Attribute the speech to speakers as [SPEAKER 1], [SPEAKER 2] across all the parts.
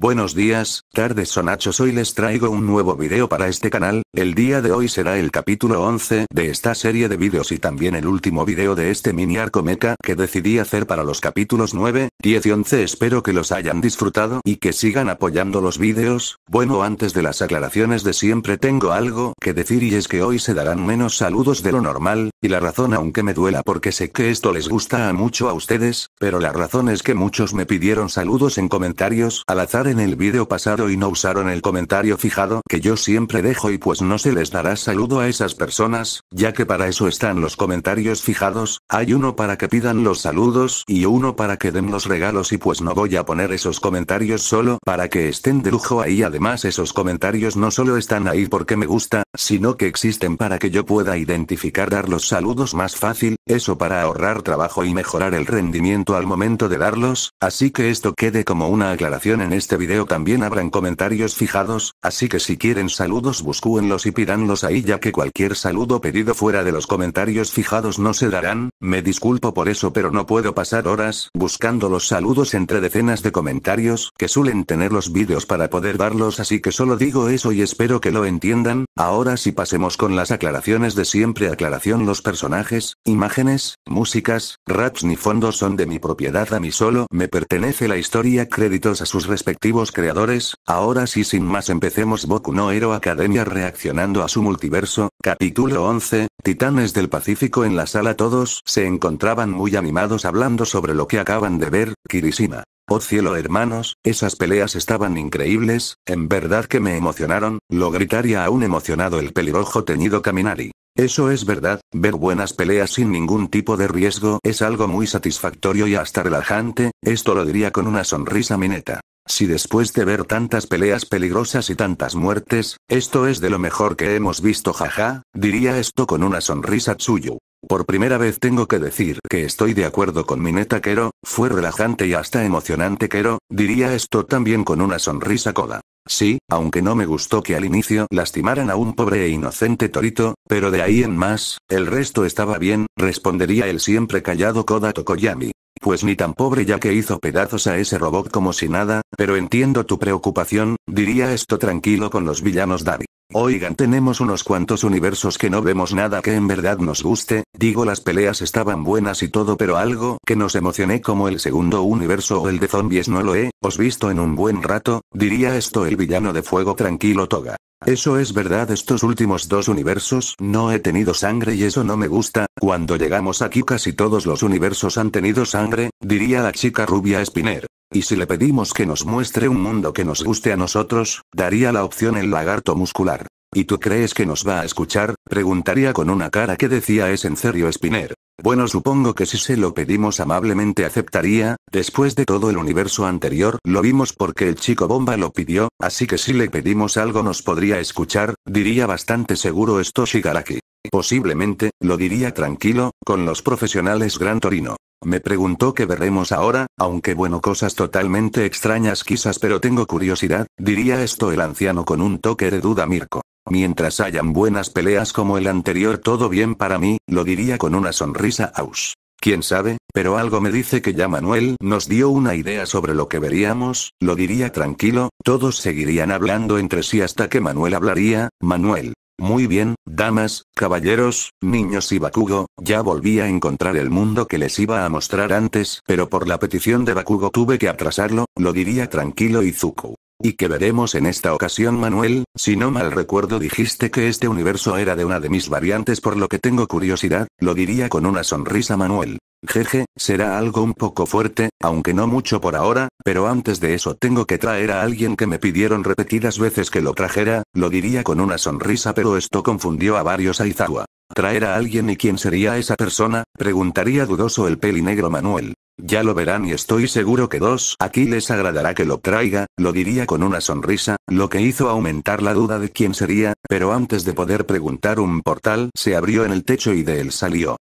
[SPEAKER 1] Buenos días, tardes sonachos hoy les traigo un nuevo video para este canal, el día de hoy será el capítulo 11 de esta serie de videos y también el último video de este mini arco mecha que decidí hacer para los capítulos 9, 10 y 11 espero que los hayan disfrutado y que sigan apoyando los videos, bueno antes de las aclaraciones de siempre tengo algo que decir y es que hoy se darán menos saludos de lo normal, y la razón aunque me duela porque sé que esto les gusta a mucho a ustedes, pero la razón es que muchos me pidieron saludos en comentarios al azar en el vídeo pasado y no usaron el comentario fijado que yo siempre dejo y pues no se les dará saludo a esas personas, ya que para eso están los comentarios fijados, hay uno para que pidan los saludos y uno para que den los regalos y pues no voy a poner esos comentarios solo para que estén de lujo ahí además esos comentarios no solo están ahí porque me gusta, sino que existen para que yo pueda identificar dar los saludos más fácil, eso para ahorrar trabajo y mejorar el rendimiento al momento de darlos, así que esto quede como una aclaración en este video también habrán comentarios fijados, así que si quieren saludos buscúenlos y pidanlos ahí ya que cualquier saludo pedido fuera de los comentarios fijados no se darán, me disculpo por eso pero no puedo pasar horas buscando los saludos entre decenas de comentarios que suelen tener los vídeos para poder darlos así que solo digo eso y espero que lo entiendan, ahora sí pasemos con las aclaraciones de siempre aclaración los personajes, imágenes, músicas, raps ni fondos son de mi propiedad a mí solo me pertenece la historia créditos a sus respectivos creadores, ahora sí sin más empecemos Boku no Hero Academia reaccionando a su multiverso, capítulo 11, Titanes del Pacífico en la sala todos se encontraban muy animados hablando sobre lo que acaban de ver, Kirishima. Oh cielo hermanos, esas peleas estaban increíbles, en verdad que me emocionaron, lo gritaría aún emocionado el pelirrojo teñido Kaminari. Eso es verdad, ver buenas peleas sin ningún tipo de riesgo es algo muy satisfactorio y hasta relajante, esto lo diría con una sonrisa mineta. Si después de ver tantas peleas peligrosas y tantas muertes, esto es de lo mejor que hemos visto jaja, diría esto con una sonrisa Tsuyu. Por primera vez tengo que decir que estoy de acuerdo con Mineta Kero, fue relajante y hasta emocionante Kero, diría esto también con una sonrisa Koda. Sí, aunque no me gustó que al inicio lastimaran a un pobre e inocente torito, pero de ahí en más, el resto estaba bien, respondería el siempre callado Koda Tokoyami pues ni tan pobre ya que hizo pedazos a ese robot como si nada, pero entiendo tu preocupación, diría esto tranquilo con los villanos David. Oigan, tenemos unos cuantos universos que no vemos nada que en verdad nos guste, digo las peleas estaban buenas y todo, pero algo que nos emocioné como el segundo universo o el de zombies no lo he, os visto en un buen rato, diría esto el villano de fuego tranquilo Toga. Eso es verdad estos últimos dos universos, no he tenido sangre y eso no me gusta, cuando llegamos aquí casi todos los universos han tenido sangre, diría la chica rubia Spinner. Y si le pedimos que nos muestre un mundo que nos guste a nosotros, daría la opción el lagarto muscular. ¿Y tú crees que nos va a escuchar? Preguntaría con una cara que decía es en serio Spinner. Bueno, supongo que si se lo pedimos amablemente aceptaría, después de todo el universo anterior lo vimos porque el chico bomba lo pidió, así que si le pedimos algo nos podría escuchar, diría bastante seguro esto Shigaraki. Posiblemente, lo diría tranquilo, con los profesionales Gran Torino. Me preguntó qué veremos ahora, aunque bueno, cosas totalmente extrañas quizás, pero tengo curiosidad, diría esto el anciano con un toque de duda Mirko. Mientras hayan buenas peleas como el anterior, todo bien para mí, lo diría con una sonrisa aus. Quién sabe, pero algo me dice que ya Manuel nos dio una idea sobre lo que veríamos, lo diría tranquilo, todos seguirían hablando entre sí hasta que Manuel hablaría, Manuel, muy bien, damas, caballeros, niños y Bakugo, ya volví a encontrar el mundo que les iba a mostrar antes, pero por la petición de Bakugo tuve que atrasarlo, lo diría tranquilo Izuku. Y que veremos en esta ocasión Manuel, si no mal recuerdo dijiste que este universo era de una de mis variantes por lo que tengo curiosidad, lo diría con una sonrisa Manuel. Jeje, será algo un poco fuerte, aunque no mucho por ahora, pero antes de eso tengo que traer a alguien que me pidieron repetidas veces que lo trajera, lo diría con una sonrisa pero esto confundió a varios Aizawa. ¿Traer a alguien y quién sería esa persona? preguntaría dudoso el negro Manuel. Ya lo verán y estoy seguro que dos aquí les agradará que lo traiga, lo diría con una sonrisa, lo que hizo aumentar la duda de quién sería, pero antes de poder preguntar un portal se abrió en el techo y de él salió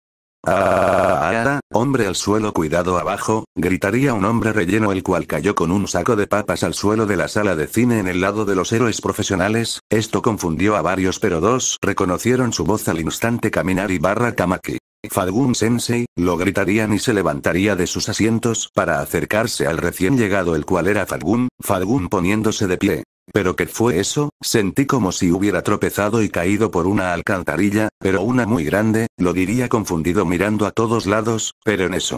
[SPEAKER 1] Ah, hombre al suelo, cuidado abajo, gritaría un hombre relleno el cual cayó con un saco de papas al suelo de la sala de cine en el lado de los héroes profesionales, esto confundió a varios pero dos reconocieron su voz al instante caminar y barra Kamaki. falgun Sensei, lo gritarían y se levantaría de sus asientos para acercarse al recién llegado el cual era falgun falgun poniéndose de pie, ¿Pero qué fue eso? Sentí como si hubiera tropezado y caído por una alcantarilla, pero una muy grande, lo diría confundido mirando a todos lados, pero en eso.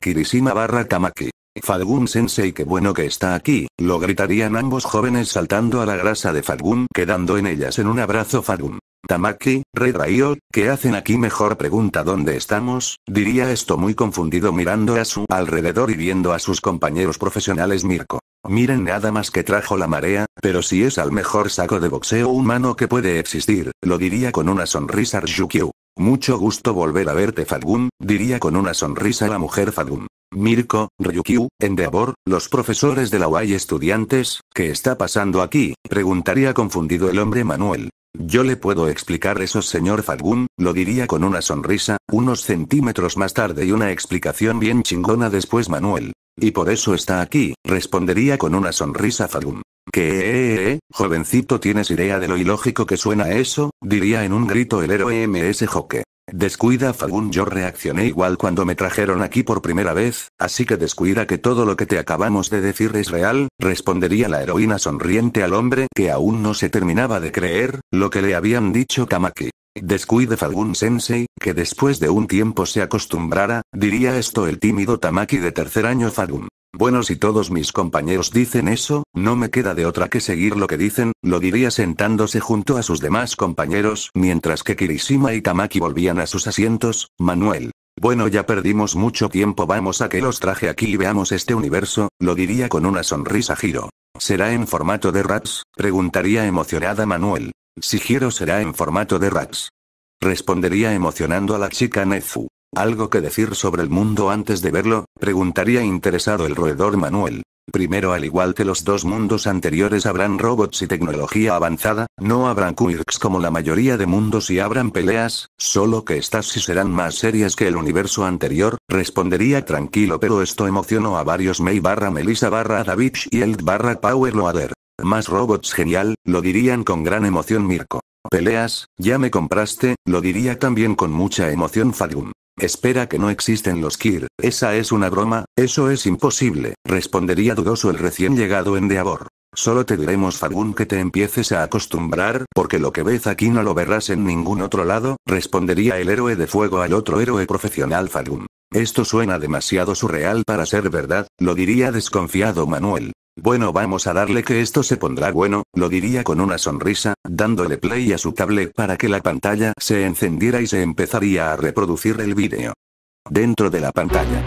[SPEAKER 1] Kirishima barra Tamaki. Falgun Sensei, qué bueno que está aquí, lo gritarían ambos jóvenes saltando a la grasa de Falgun, quedando en ellas en un abrazo Falgun. Tamaki, Red Rayo, ¿qué hacen aquí? Mejor pregunta dónde estamos, diría esto muy confundido mirando a su alrededor y viendo a sus compañeros profesionales Mirko. Miren nada más que trajo la marea, pero si es al mejor saco de boxeo humano que puede existir, lo diría con una sonrisa Ryukyu. Mucho gusto volver a verte Fagun, diría con una sonrisa la mujer Fagun. Mirko, Ryukyu, Endeavor, los profesores de la UAI estudiantes, ¿qué está pasando aquí? preguntaría confundido el hombre Manuel. Yo le puedo explicar eso, señor Falgun, lo diría con una sonrisa, unos centímetros más tarde y una explicación bien chingona después Manuel. Y por eso está aquí, respondería con una sonrisa Falgun. Que eh, eh, eh, eh, jovencito tienes idea de lo ilógico que suena eso, diría en un grito el héroe MS Joque. Descuida Fagún yo reaccioné igual cuando me trajeron aquí por primera vez, así que descuida que todo lo que te acabamos de decir es real, respondería la heroína sonriente al hombre que aún no se terminaba de creer, lo que le habían dicho Kamaki. Descuide Falgun Sensei, que después de un tiempo se acostumbrara, diría esto el tímido Tamaki de tercer año fagun Bueno, si todos mis compañeros dicen eso, no me queda de otra que seguir lo que dicen, lo diría sentándose junto a sus demás compañeros, mientras que Kirishima y Tamaki volvían a sus asientos, Manuel. Bueno, ya perdimos mucho tiempo, vamos a que los traje aquí y veamos este universo, lo diría con una sonrisa giro. ¿Será en formato de raps? preguntaría emocionada Manuel. Si quiero será en formato de racks. Respondería emocionando a la chica Nezu. ¿Algo que decir sobre el mundo antes de verlo? Preguntaría interesado el roedor Manuel. Primero, al igual que los dos mundos anteriores, habrán robots y tecnología avanzada, no habrán quirks como la mayoría de mundos y habrán peleas, solo que estas sí serán más serias que el universo anterior, respondería tranquilo pero esto emocionó a varios Mei barra Melissa barra David Shield barra Power Loader. Más robots genial, lo dirían con gran emoción Mirko. Peleas, ya me compraste, lo diría también con mucha emoción Fadum. Espera que no existen los Kir, esa es una broma, eso es imposible, respondería dudoso el recién llegado Endeavor. Solo te diremos Fagun que te empieces a acostumbrar, porque lo que ves aquí no lo verás en ningún otro lado, respondería el héroe de fuego al otro héroe profesional Fadun. Esto suena demasiado surreal para ser verdad, lo diría desconfiado Manuel. Bueno, vamos a darle que esto se pondrá bueno, lo diría con una sonrisa, dándole play a su tablet para que la pantalla se encendiera y se empezaría a reproducir el vídeo. Dentro de la pantalla.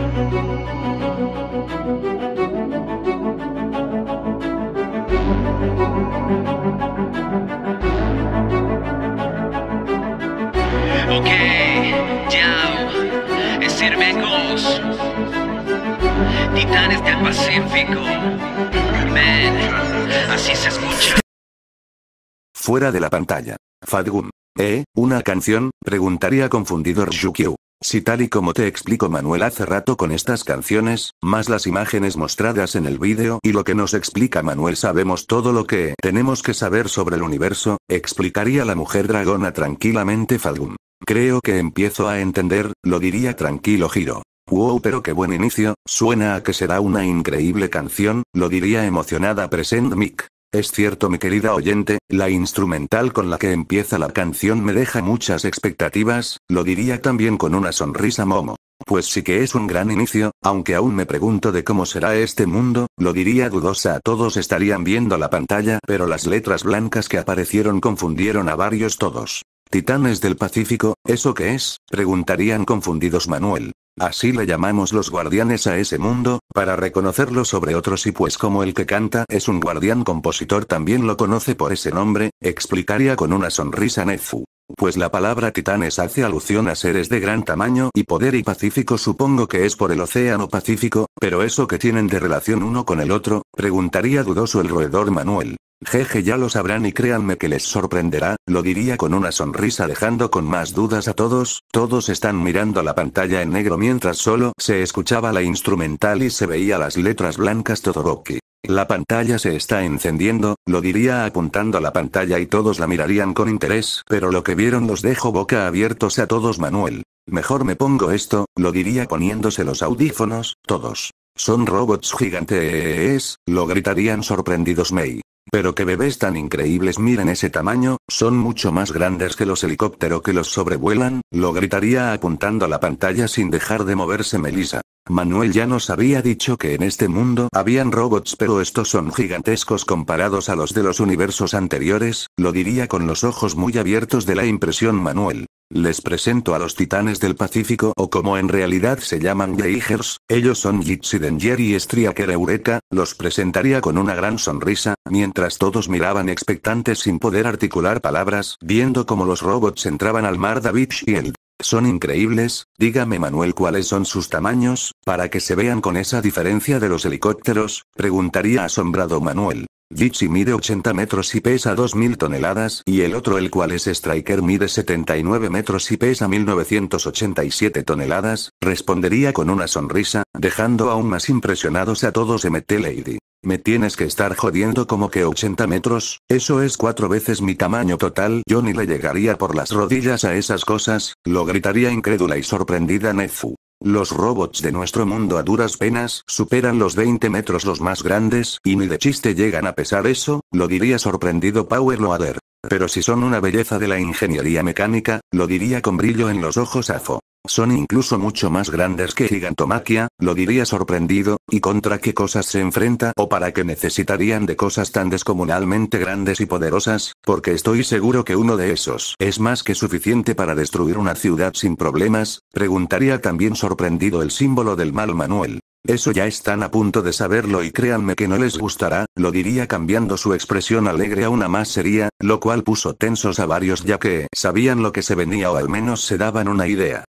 [SPEAKER 1] Fuera de la pantalla. Fadgum. ¿Eh? ¿Una canción? Preguntaría confundido Ryukyu. Si tal y como te explico Manuel hace rato con estas canciones, más las imágenes mostradas en el vídeo y lo que nos explica Manuel sabemos todo lo que tenemos que saber sobre el universo, explicaría la mujer dragona tranquilamente Falgun. Creo que empiezo a entender, lo diría tranquilo Giro. Wow, pero qué buen inicio, suena a que será una increíble canción, lo diría emocionada Present Mick. Es cierto, mi querida oyente, la instrumental con la que empieza la canción me deja muchas expectativas, lo diría también con una sonrisa Momo. Pues sí que es un gran inicio, aunque aún me pregunto de cómo será este mundo, lo diría dudosa. Todos estarían viendo la pantalla, pero las letras blancas que aparecieron confundieron a varios todos. Titanes del Pacífico, ¿eso qué es? preguntarían confundidos Manuel. Así le llamamos los guardianes a ese mundo, para reconocerlo sobre otros y pues como el que canta es un guardián compositor también lo conoce por ese nombre, explicaría con una sonrisa Nezu pues la palabra titanes hace alusión a seres de gran tamaño y poder y pacífico supongo que es por el océano Pacífico, pero eso que tienen de relación uno con el otro, preguntaría dudoso el roedor Manuel. Jeje ya lo sabrán y créanme que les sorprenderá, lo diría con una sonrisa dejando con más dudas a todos, todos están mirando la pantalla en negro mientras solo se escuchaba la instrumental y se veía las letras blancas Todoroki. La pantalla se está encendiendo, lo diría apuntando a la pantalla y todos la mirarían con interés, pero lo que vieron los dejó boca abiertos a todos Manuel. Mejor me pongo esto, lo diría poniéndose los audífonos, todos. Son robots gigantes, lo gritarían sorprendidos May. Pero qué bebés tan increíbles miren ese tamaño, son mucho más grandes que los helicópteros que los sobrevuelan, lo gritaría apuntando a la pantalla sin dejar de moverse Melissa. Manuel ya nos había dicho que en este mundo habían robots pero estos son gigantescos comparados a los de los universos anteriores, lo diría con los ojos muy abiertos de la impresión Manuel. Les presento a los titanes del Pacífico o como en realidad se llaman Geigers, ellos son Jitsidenger y Striaker Eureka, los presentaría con una gran sonrisa, mientras todos miraban expectantes sin poder articular palabras, viendo cómo los robots entraban al mar David Shield. Son increíbles, dígame Manuel cuáles son sus tamaños, para que se vean con esa diferencia de los helicópteros, preguntaría asombrado Manuel. Ditchy mide 80 metros y pesa 2.000 toneladas y el otro el cual es Striker mide 79 metros y pesa 1.987 toneladas, respondería con una sonrisa, dejando aún más impresionados a todos MT Lady. Me tienes que estar jodiendo como que 80 metros, eso es cuatro veces mi tamaño total. Yo ni le llegaría por las rodillas a esas cosas, lo gritaría incrédula y sorprendida Nezu. Los robots de nuestro mundo a duras penas superan los 20 metros los más grandes, y ni de chiste llegan a pesar eso, lo diría sorprendido Power Loader. Pero si son una belleza de la ingeniería mecánica, lo diría con brillo en los ojos Afo. Son incluso mucho más grandes que Gigantomaquia, lo diría sorprendido, y contra qué cosas se enfrenta o para qué necesitarían de cosas tan descomunalmente grandes y poderosas, porque estoy seguro que uno de esos es más que suficiente para destruir una ciudad sin problemas, preguntaría también sorprendido el símbolo del mal Manuel. Eso ya están a punto de saberlo y créanme que no les gustará, lo diría cambiando su expresión alegre a una más seria, lo cual puso tensos a varios ya que sabían lo que se venía o al menos se daban una idea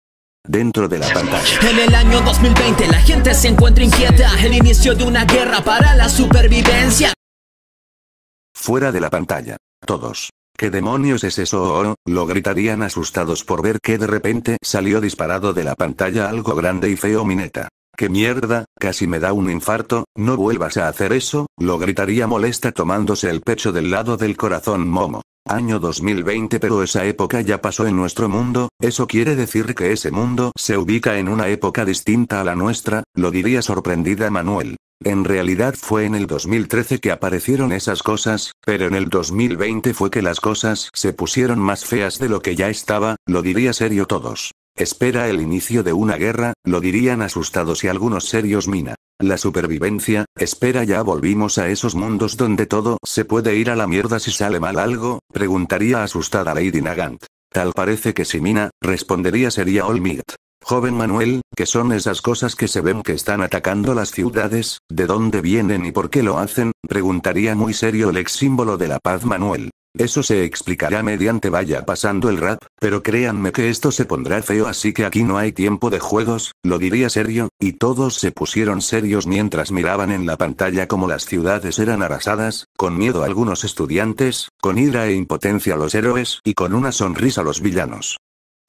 [SPEAKER 1] dentro de la pantalla.
[SPEAKER 2] En el año 2020 la gente se encuentra inquieta, el inicio de una guerra para la supervivencia.
[SPEAKER 1] Fuera de la pantalla, todos. ¿Qué demonios es eso? Oh, oh, lo gritarían asustados por ver que de repente salió disparado de la pantalla algo grande y feo Mineta. ¡Qué mierda! Casi me da un infarto, no vuelvas a hacer eso, lo gritaría molesta tomándose el pecho del lado del corazón Momo. Año 2020 pero esa época ya pasó en nuestro mundo, eso quiere decir que ese mundo se ubica en una época distinta a la nuestra, lo diría sorprendida Manuel. En realidad fue en el 2013 que aparecieron esas cosas, pero en el 2020 fue que las cosas se pusieron más feas de lo que ya estaba, lo diría serio todos. Espera el inicio de una guerra, lo dirían asustados y algunos serios mina. La supervivencia, espera ya volvimos a esos mundos donde todo se puede ir a la mierda si sale mal algo, preguntaría asustada Lady Nagant. Tal parece que si Mina, respondería sería All Joven Manuel, ¿qué son esas cosas que se ven que están atacando las ciudades? ¿De dónde vienen y por qué lo hacen? Preguntaría muy serio el ex símbolo de la paz Manuel. Eso se explicará mediante vaya pasando el rap, pero créanme que esto se pondrá feo así que aquí no hay tiempo de juegos, lo diría serio, y todos se pusieron serios mientras miraban en la pantalla como las ciudades eran arrasadas, con miedo a algunos estudiantes, con ira e impotencia a los héroes y con una sonrisa a los villanos.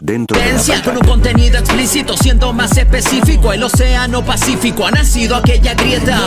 [SPEAKER 1] Dentro de con
[SPEAKER 2] un siendo más específico, el océano Pacífico ha nacido aquella grieta.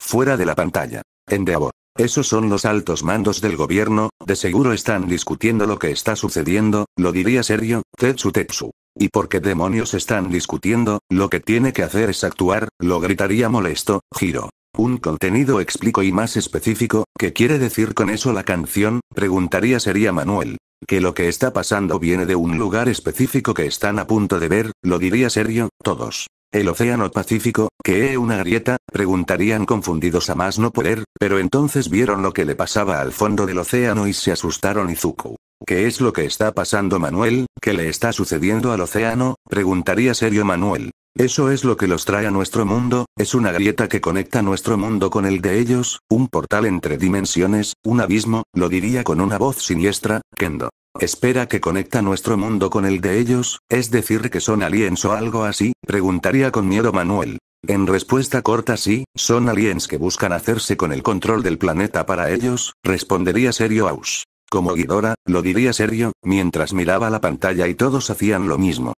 [SPEAKER 1] Fuera de la pantalla. Endeavor. Esos son los altos mandos del gobierno, de seguro están discutiendo lo que está sucediendo, lo diría serio, Tetsu Tetsu. ¿Y por qué demonios están discutiendo? Lo que tiene que hacer es actuar, lo gritaría molesto, giro. Un contenido explico y más específico, ¿qué quiere decir con eso la canción? Preguntaría sería Manuel que lo que está pasando viene de un lugar específico que están a punto de ver, lo diría serio, todos. El Océano Pacífico, que es una grieta, preguntarían confundidos a más no poder, pero entonces vieron lo que le pasaba al fondo del océano y se asustaron Izuku. ¿Qué es lo que está pasando Manuel? ¿Qué le está sucediendo al océano? Preguntaría serio Manuel. Eso es lo que los trae a nuestro mundo, es una grieta que conecta nuestro mundo con el de ellos, un portal entre dimensiones, un abismo, lo diría con una voz siniestra, Kendo. Espera que conecta nuestro mundo con el de ellos, es decir que son aliens o algo así, preguntaría con miedo Manuel. En respuesta corta sí, son aliens que buscan hacerse con el control del planeta para ellos, respondería serio Aus. Como Guidora, lo diría serio, mientras miraba la pantalla y todos hacían lo mismo.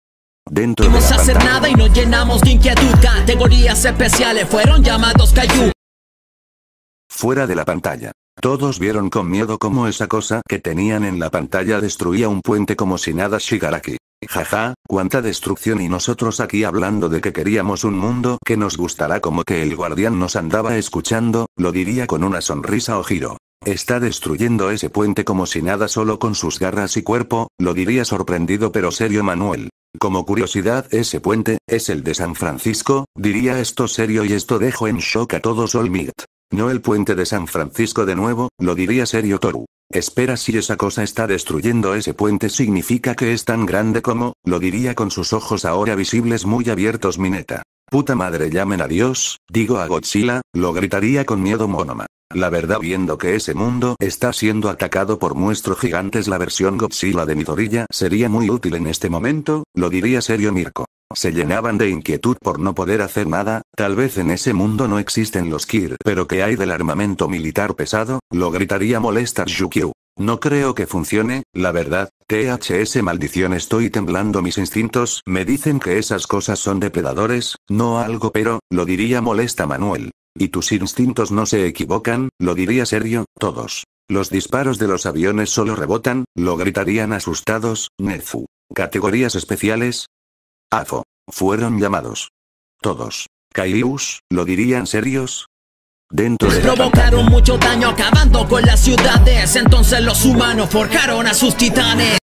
[SPEAKER 1] Dentro de la pantalla. nada
[SPEAKER 2] y llenamos de inquietud. Categorías especiales fueron llamados
[SPEAKER 1] Fuera de la pantalla. Todos vieron con miedo cómo esa cosa que tenían en la pantalla destruía un puente como si nada Shigaraki. Jaja, cuánta destrucción y nosotros aquí hablando de que queríamos un mundo que nos gustará como que el guardián nos andaba escuchando, lo diría con una sonrisa o giro. Está destruyendo ese puente como si nada solo con sus garras y cuerpo, lo diría sorprendido pero serio Manuel. Como curiosidad, ese puente, es el de San Francisco, diría esto serio y esto dejo en shock a todos Olmigt. No el puente de San Francisco de nuevo, lo diría serio Toru. Espera si esa cosa está destruyendo ese puente significa que es tan grande como, lo diría con sus ojos ahora visibles muy abiertos Mineta. Puta madre llamen a Dios, digo a Godzilla, lo gritaría con miedo Monoma. La verdad viendo que ese mundo está siendo atacado por nuestros gigantes la versión Godzilla de rodilla sería muy útil en este momento, lo diría serio Mirko. Se llenaban de inquietud por no poder hacer nada, tal vez en ese mundo no existen los Kir, pero que hay del armamento militar pesado, lo gritaría molesta Yukyu. No creo que funcione, la verdad, THS maldición estoy temblando mis instintos me dicen que esas cosas son depredadores, no algo pero, lo diría molesta Manuel. Y tus instintos no se equivocan, lo diría serio, todos. Los disparos de los aviones solo rebotan, lo gritarían asustados, Nefu. Categorías especiales. AFO. Fueron llamados. Todos. Kaius, lo dirían serios, dentro de Provocaron
[SPEAKER 2] mucho daño acabando con las ciudades Entonces los humanos forjaron a sus titanes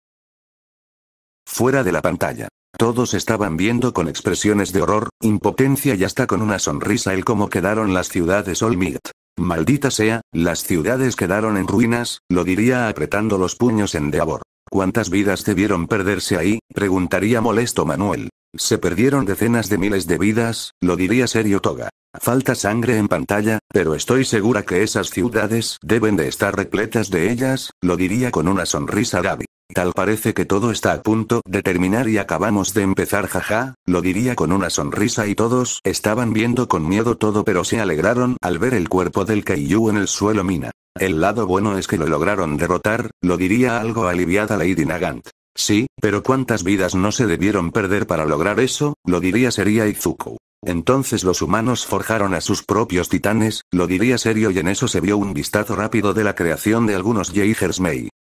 [SPEAKER 1] Fuera de la pantalla todos estaban viendo con expresiones de horror, impotencia y hasta con una sonrisa el cómo quedaron las ciudades Olmigt. Maldita sea, las ciudades quedaron en ruinas, lo diría apretando los puños en Deabor. ¿Cuántas vidas debieron perderse ahí? preguntaría molesto Manuel. Se perdieron decenas de miles de vidas, lo diría serio Toga. Falta sangre en pantalla, pero estoy segura que esas ciudades deben de estar repletas de ellas, lo diría con una sonrisa Gaby. Tal parece que todo está a punto de terminar y acabamos de empezar, jaja, lo diría con una sonrisa y todos estaban viendo con miedo todo pero se alegraron al ver el cuerpo del Kaiju en el suelo mina. El lado bueno es que lo lograron derrotar, lo diría algo aliviada Lady Nagant. Sí, pero cuántas vidas no se debieron perder para lograr eso, lo diría Seria Izuku. Entonces los humanos forjaron a sus propios titanes, lo diría serio y en eso se vio un vistazo rápido de la creación de algunos Jaegers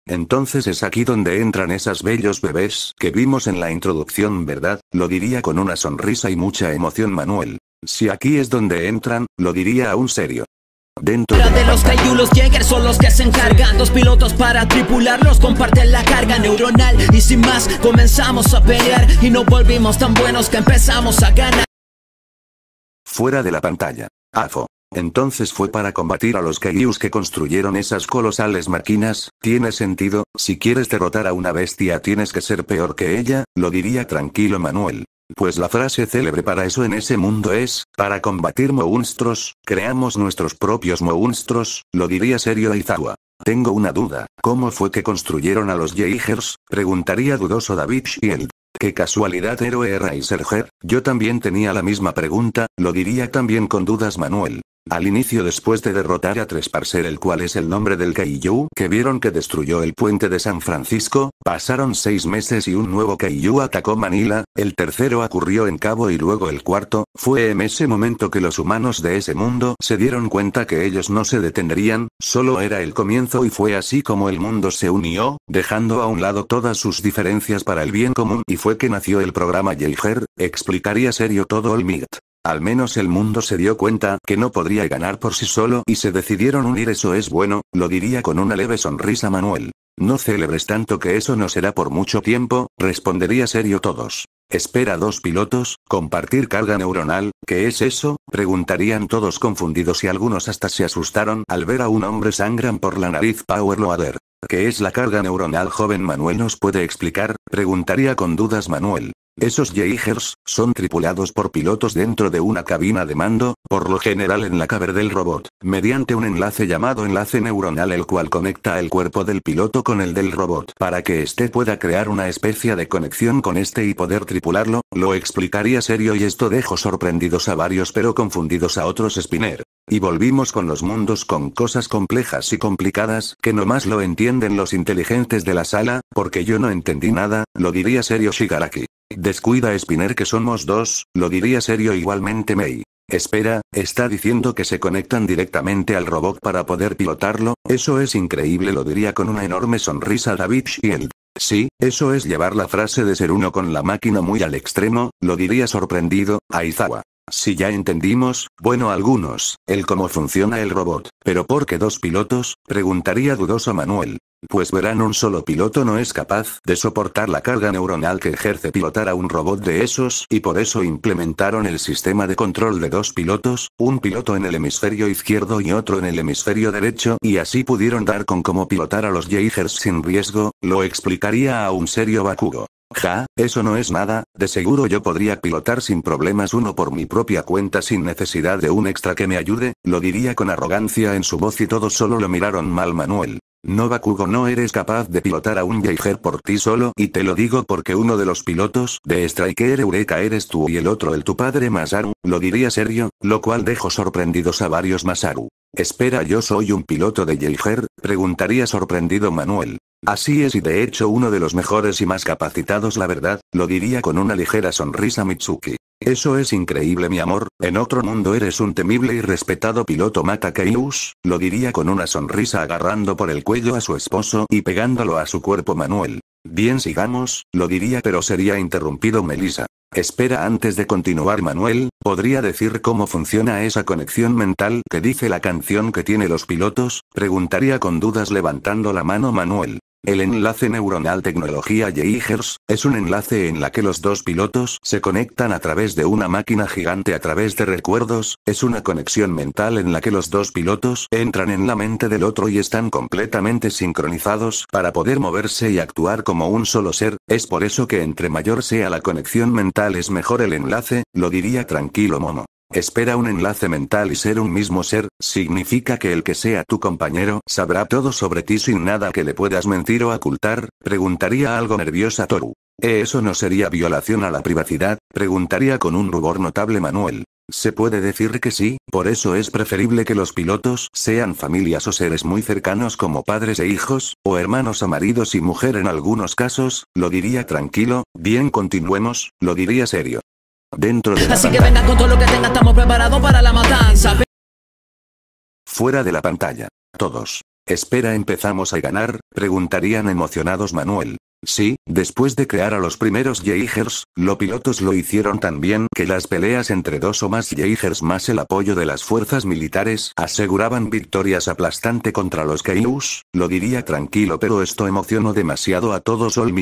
[SPEAKER 1] entonces es aquí donde entran esas bellos bebés que vimos en la introducción, ¿verdad? Lo diría con una sonrisa y mucha emoción Manuel. Si aquí es donde entran, lo diría un serio. Dentro de, los
[SPEAKER 2] cayulos Jäger son los que se encargan Dos pilotos para tripularlos comparten la carga neuronal Y sin más comenzamos a pelear Y no volvimos tan buenos que empezamos a ganar
[SPEAKER 1] Fuera de la pantalla AFO entonces fue para combatir a los Kaius que construyeron esas colosales máquinas, tiene sentido, si quieres derrotar a una bestia tienes que ser peor que ella, lo diría tranquilo Manuel. Pues la frase célebre para eso en ese mundo es, para combatir monstruos, creamos nuestros propios monstruos, lo diría serio Aizawa. Tengo una duda, ¿cómo fue que construyeron a los Jaegers? Preguntaría dudoso David Shield. Qué casualidad héroe Serger, yo también tenía la misma pregunta, lo diría también con dudas Manuel. Al inicio después de derrotar a Tresparcer el cual es el nombre del Kaiju que vieron que destruyó el puente de San Francisco, pasaron seis meses y un nuevo Kaiju atacó Manila, el tercero ocurrió en Cabo y luego el cuarto, fue en ese momento que los humanos de ese mundo se dieron cuenta que ellos no se detendrían, solo era el comienzo y fue así como el mundo se unió, dejando a un lado todas sus diferencias para el bien común y fue que nació el programa Yelger, explicaría serio todo el MIT. Al menos el mundo se dio cuenta que no podría ganar por sí solo y se decidieron unir. Eso es bueno, lo diría con una leve sonrisa Manuel. No celebres tanto que eso no será por mucho tiempo, respondería serio todos. Espera dos pilotos, compartir carga neuronal, ¿qué es eso? Preguntarían todos confundidos y algunos hasta se asustaron al ver a un hombre sangran por la nariz Power Loader. ¿Qué es la carga neuronal joven Manuel nos puede explicar? Preguntaría con dudas Manuel. Esos Jaegers, son tripulados por pilotos dentro de una cabina de mando, por lo general en la caber del robot, mediante un enlace llamado enlace neuronal el cual conecta el cuerpo del piloto con el del robot para que éste pueda crear una especie de conexión con este y poder tripularlo, lo explicaría serio y esto dejó sorprendidos a varios pero confundidos a otros Spinner. Y volvimos con los mundos con cosas complejas y complicadas que nomás lo entienden los inteligentes de la sala, porque yo no entendí nada, lo diría serio Shigaraki. Descuida Spinner que somos dos, lo diría serio igualmente May. Espera, está diciendo que se conectan directamente al robot para poder pilotarlo, eso es increíble, lo diría con una enorme sonrisa David Shield. Sí, eso es llevar la frase de ser uno con la máquina muy al extremo, lo diría sorprendido, Aizawa. Si ya entendimos, bueno algunos, el cómo funciona el robot, pero ¿por qué dos pilotos? preguntaría dudoso Manuel. Pues verán un solo piloto no es capaz de soportar la carga neuronal que ejerce pilotar a un robot de esos, y por eso implementaron el sistema de control de dos pilotos, un piloto en el hemisferio izquierdo y otro en el hemisferio derecho, y así pudieron dar con cómo pilotar a los Jagers sin riesgo, lo explicaría a un serio Bakugo. Ja, eso no es nada, de seguro yo podría pilotar sin problemas uno por mi propia cuenta sin necesidad de un extra que me ayude, lo diría con arrogancia en su voz y todos solo lo miraron mal Manuel. No Bakugo no eres capaz de pilotar a un Jaeger por ti solo y te lo digo porque uno de los pilotos de Striker Eureka eres tú y el otro el tu padre Masaru, lo diría serio, lo cual dejó sorprendidos a varios Masaru. Espera, yo soy un piloto de Jaeger, preguntaría sorprendido Manuel. Así es y de hecho uno de los mejores y más capacitados, la verdad, lo diría con una ligera sonrisa Mitsuki. Eso es increíble mi amor, en otro mundo eres un temible y respetado piloto Mata lo diría con una sonrisa agarrando por el cuello a su esposo y pegándolo a su cuerpo Manuel. Bien sigamos, lo diría pero sería interrumpido Melissa. Espera antes de continuar Manuel, ¿podría decir cómo funciona esa conexión mental que dice la canción que tiene los pilotos? Preguntaría con dudas levantando la mano Manuel. El enlace neuronal tecnología Yeager's es un enlace en la que los dos pilotos se conectan a través de una máquina gigante a través de recuerdos, es una conexión mental en la que los dos pilotos entran en la mente del otro y están completamente sincronizados para poder moverse y actuar como un solo ser, es por eso que entre mayor sea la conexión mental es mejor el enlace, lo diría tranquilo Momo. Espera un enlace mental y ser un mismo ser, significa que el que sea tu compañero sabrá todo sobre ti sin nada que le puedas mentir o ocultar, preguntaría algo nerviosa Toru. Eh, ¿Eso no sería violación a la privacidad? Preguntaría con un rubor notable Manuel. Se puede decir que sí, por eso es preferible que los pilotos sean familias o seres muy cercanos como padres e hijos, o hermanos a maridos y mujer en algunos casos, lo diría tranquilo, bien continuemos, lo diría serio. Dentro de Así que
[SPEAKER 2] con todo lo que tenga estamos para la matanza.
[SPEAKER 1] Fuera de la pantalla. Todos. Espera, empezamos a ganar, preguntarían emocionados Manuel. Sí, después de crear a los primeros Jagers, los pilotos lo hicieron tan bien que las peleas entre dos o más Jagers más el apoyo de las fuerzas militares aseguraban victorias aplastante contra los Kaijus, lo diría tranquilo pero esto emocionó demasiado a todos All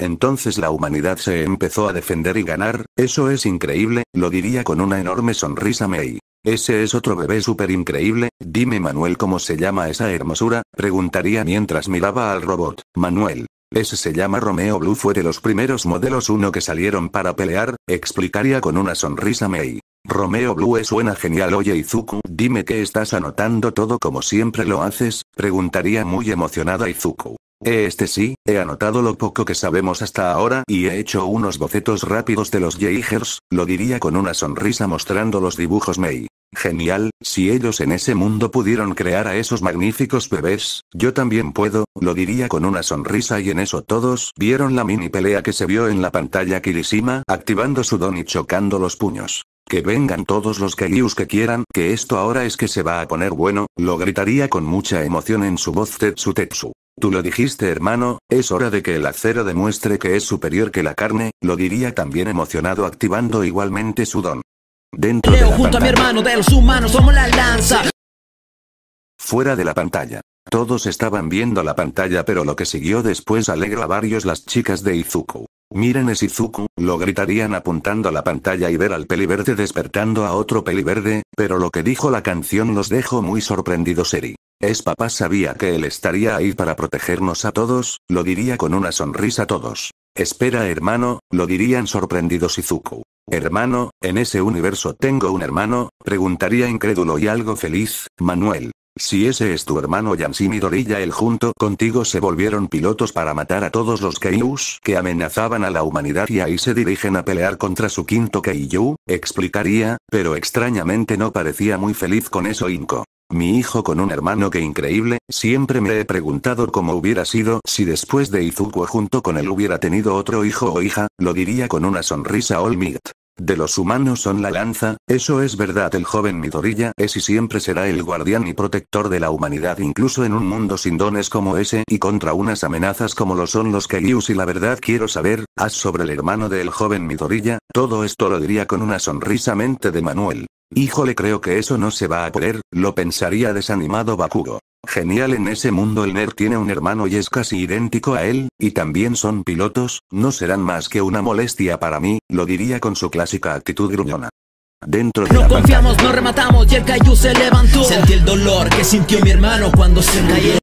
[SPEAKER 1] entonces la humanidad se empezó a defender y ganar, eso es increíble, lo diría con una enorme sonrisa Mei. Ese es otro bebé súper increíble, dime Manuel cómo se llama esa hermosura, preguntaría mientras miraba al robot. Manuel. Ese se llama Romeo Blue fue de los primeros modelos uno que salieron para pelear, explicaría con una sonrisa Mei. Romeo Blue eh, suena genial. Oye Izuku, dime que estás anotando todo como siempre lo haces, preguntaría muy emocionada Izuku. Este sí, he anotado lo poco que sabemos hasta ahora y he hecho unos bocetos rápidos de los J-Hers, lo diría con una sonrisa mostrando los dibujos Mei. Genial, si ellos en ese mundo pudieron crear a esos magníficos bebés, yo también puedo, lo diría con una sonrisa y en eso todos vieron la mini pelea que se vio en la pantalla Kirishima, activando su don y chocando los puños. Que vengan todos los Kaius que quieran, que esto ahora es que se va a poner bueno, lo gritaría con mucha emoción en su voz Tetsu Tetsu. Tú lo dijiste hermano, es hora de que el acero demuestre que es superior que la carne, lo diría también emocionado activando igualmente su don. Dentro de la junto a mi
[SPEAKER 2] hermano de los somos la lanza.
[SPEAKER 1] Fuera de la pantalla. Todos estaban viendo la pantalla pero lo que siguió después alegra a varios las chicas de Izuku. Miren es Izuku, lo gritarían apuntando a la pantalla y ver al peliverde despertando a otro peliverde, pero lo que dijo la canción los dejó muy sorprendidos Eri. Es papá sabía que él estaría ahí para protegernos a todos, lo diría con una sonrisa a todos. Espera hermano, lo dirían sorprendidos Izuku. Hermano, en ese universo tengo un hermano, preguntaría incrédulo y algo feliz, Manuel. Si ese es tu hermano Jansin y Dorilla el junto contigo se volvieron pilotos para matar a todos los Keiyus que amenazaban a la humanidad y ahí se dirigen a pelear contra su quinto Kaiju, explicaría, pero extrañamente no parecía muy feliz con eso Inko. Mi hijo con un hermano que increíble, siempre me he preguntado cómo hubiera sido si después de Izuku junto con él hubiera tenido otro hijo o hija, lo diría con una sonrisa All De los humanos son la lanza, eso es verdad el joven Midorilla es y siempre será el guardián y protector de la humanidad incluso en un mundo sin dones como ese y contra unas amenazas como lo son los Kaius y la verdad quiero saber, haz sobre el hermano del joven Midorilla, todo esto lo diría con una sonrisa mente de Manuel. Híjole creo que eso no se va a poder, lo pensaría desanimado Bakugo. Genial en ese mundo el nerd tiene un hermano y es casi idéntico a él, y también son pilotos, no serán más que una molestia para mí, lo diría con su clásica actitud gruñona. Dentro de confiamos, no
[SPEAKER 2] rematamos y el se levantó. Sentí el dolor
[SPEAKER 1] que sintió mi hermano cuando se cayó.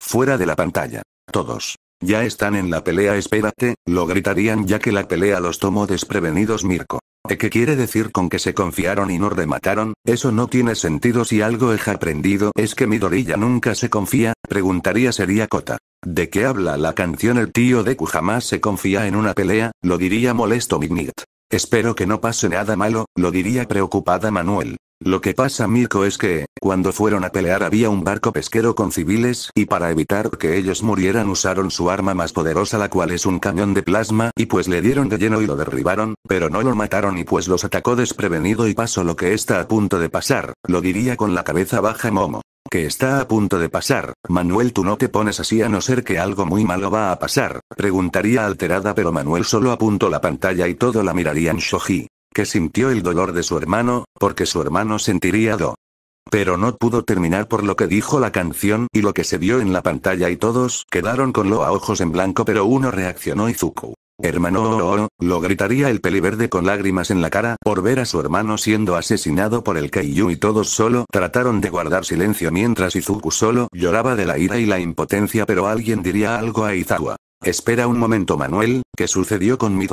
[SPEAKER 1] Fuera de la pantalla. Todos. Ya están en la pelea, espérate, lo gritarían ya que la pelea los tomó desprevenidos Mirko qué quiere decir con que se confiaron y no remataron? Eso no tiene sentido si algo he aprendido es que Midorilla nunca se confía, preguntaría sería Kota. ¿De qué habla la canción El tío de Deku jamás se confía en una pelea? Lo diría molesto Mignit. Espero que no pase nada malo, lo diría preocupada Manuel. Lo que pasa Mirko es que, cuando fueron a pelear había un barco pesquero con civiles y para evitar que ellos murieran usaron su arma más poderosa la cual es un cañón de plasma y pues le dieron de lleno y lo derribaron, pero no lo mataron y pues los atacó desprevenido y pasó lo que está a punto de pasar, lo diría con la cabeza baja Momo que está a punto de pasar. Manuel, tú no te pones así a no ser que algo muy malo va a pasar, preguntaría alterada, pero Manuel solo apuntó la pantalla y todo la miraría en Shoji, que sintió el dolor de su hermano, porque su hermano sentiría do. Pero no pudo terminar por lo que dijo la canción y lo que se vio en la pantalla y todos quedaron con lo a ojos en blanco pero uno reaccionó Izuku. Hermano, oh, oh, oh, lo gritaría el peliverde con lágrimas en la cara por ver a su hermano siendo asesinado por el Kaiju y todos solo trataron de guardar silencio mientras Izuku solo lloraba de la ira y la impotencia pero alguien diría algo a Izawa. Espera un momento Manuel, ¿qué sucedió con mi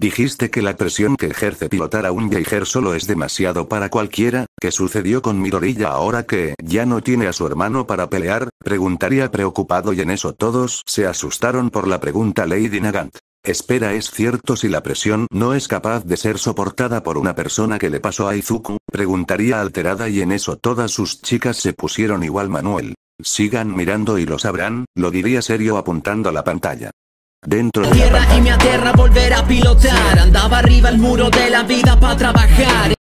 [SPEAKER 1] Dijiste que la presión que ejerce pilotar a un Geiger solo es demasiado para cualquiera, ¿qué sucedió con mi ahora que ya no tiene a su hermano para pelear? Preguntaría preocupado y en eso todos se asustaron por la pregunta Lady Nagant. Espera es cierto si la presión no es capaz de ser soportada por una persona que le pasó a Izuku, preguntaría alterada y en eso todas sus chicas se pusieron igual Manuel. Sigan mirando y lo sabrán, lo diría serio apuntando a la pantalla. Dentro de
[SPEAKER 2] la a muro trabajar.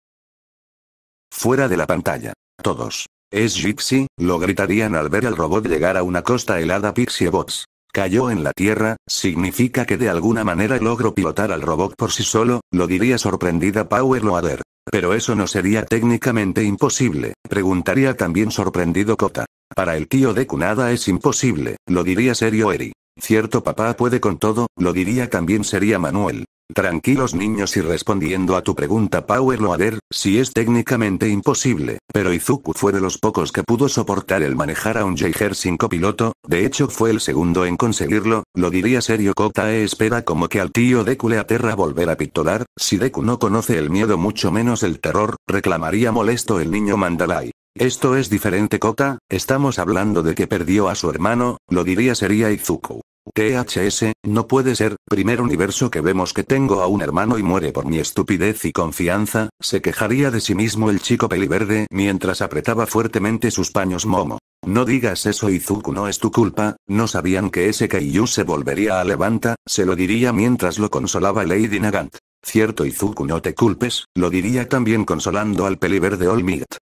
[SPEAKER 1] Fuera de la pantalla. Todos. Es Gypsy, lo gritarían al ver al robot llegar a una costa helada Pixie Bots. Cayó en la Tierra, significa que de alguna manera logro pilotar al robot por sí solo, lo diría sorprendida Power Loader. Pero eso no sería técnicamente imposible, preguntaría también sorprendido Kota. Para el tío Deku nada es imposible, lo diría serio Eri. Cierto papá puede con todo, lo diría también sería Manuel. Tranquilos niños y respondiendo a tu pregunta Power ver, si es técnicamente imposible, pero Izuku fue de los pocos que pudo soportar el manejar a un Jaeger sin copiloto, de hecho fue el segundo en conseguirlo, lo diría serio e espera como que al tío Deku le aterra volver a pictorar, si Deku no conoce el miedo mucho menos el terror, reclamaría molesto el niño Mandalay. Esto es diferente Kota, estamos hablando de que perdió a su hermano, lo diría sería Izuku. THS, no puede ser, primer universo que vemos que tengo a un hermano y muere por mi estupidez y confianza, se quejaría de sí mismo el chico peliverde mientras apretaba fuertemente sus paños Momo. No digas eso Izuku no es tu culpa, no sabían que ese Kaiju se volvería a levanta, se lo diría mientras lo consolaba Lady Nagant. Cierto Izuku no te culpes, lo diría también consolando al peliverde All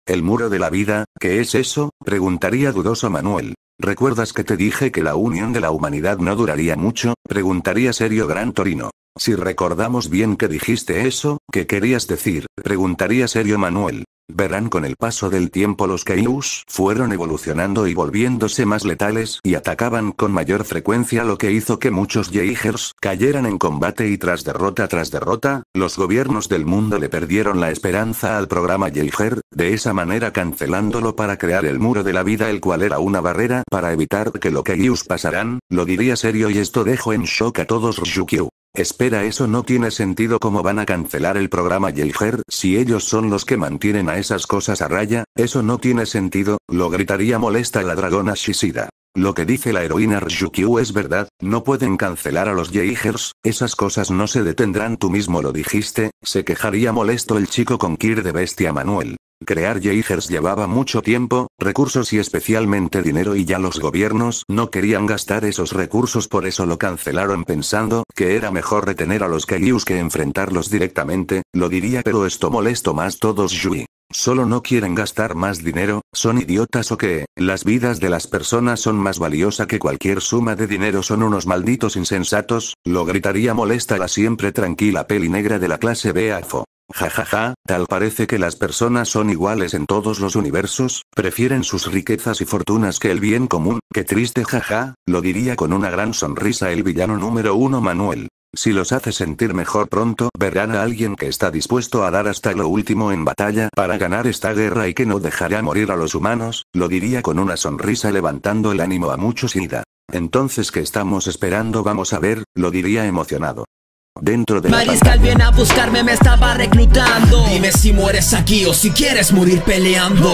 [SPEAKER 1] ¿El muro de la vida, qué es eso? preguntaría dudoso Manuel. ¿Recuerdas que te dije que la unión de la humanidad no duraría mucho? preguntaría serio Gran Torino. Si recordamos bien que dijiste eso, ¿qué querías decir? preguntaría serio Manuel. Verán con el paso del tiempo los Kaius fueron evolucionando y volviéndose más letales y atacaban con mayor frecuencia lo que hizo que muchos Yeigers cayeran en combate y tras derrota tras derrota, los gobiernos del mundo le perdieron la esperanza al programa Yeiger, de esa manera cancelándolo para crear el muro de la vida el cual era una barrera para evitar que los Kaius pasaran, lo diría serio y esto dejó en shock a todos Ryukyu. Espera, eso no tiene sentido. ¿Cómo van a cancelar el programa y el ger, si ellos son los que mantienen a esas cosas a raya? Eso no tiene sentido, lo gritaría molesta la dragona Shishida. Lo que dice la heroína Ryukyu es verdad, no pueden cancelar a los Yeigers, esas cosas no se detendrán tú mismo lo dijiste, se quejaría molesto el chico con Kir de bestia Manuel. Crear Yeigers llevaba mucho tiempo, recursos y especialmente dinero y ya los gobiernos no querían gastar esos recursos por eso lo cancelaron pensando que era mejor retener a los Kaius que enfrentarlos directamente, lo diría pero esto molesto más todos Yui. Solo no quieren gastar más dinero, son idiotas o que, las vidas de las personas son más valiosa que cualquier suma de dinero son unos malditos insensatos, lo gritaría molesta la siempre tranquila peli negra de la clase B AFO. Jajaja, tal parece que las personas son iguales en todos los universos, prefieren sus riquezas y fortunas que el bien común, qué triste jaja, lo diría con una gran sonrisa el villano número uno Manuel. Si los hace sentir mejor pronto verán a alguien que está dispuesto a dar hasta lo último en batalla para ganar esta guerra y que no dejará morir a los humanos, lo diría con una sonrisa levantando el ánimo a muchos Ida. Entonces que estamos esperando vamos a ver, lo diría emocionado dentro de Mariscal viene
[SPEAKER 2] a buscarme, me estaba reclutando Dime si mueres aquí o si quieres morir peleando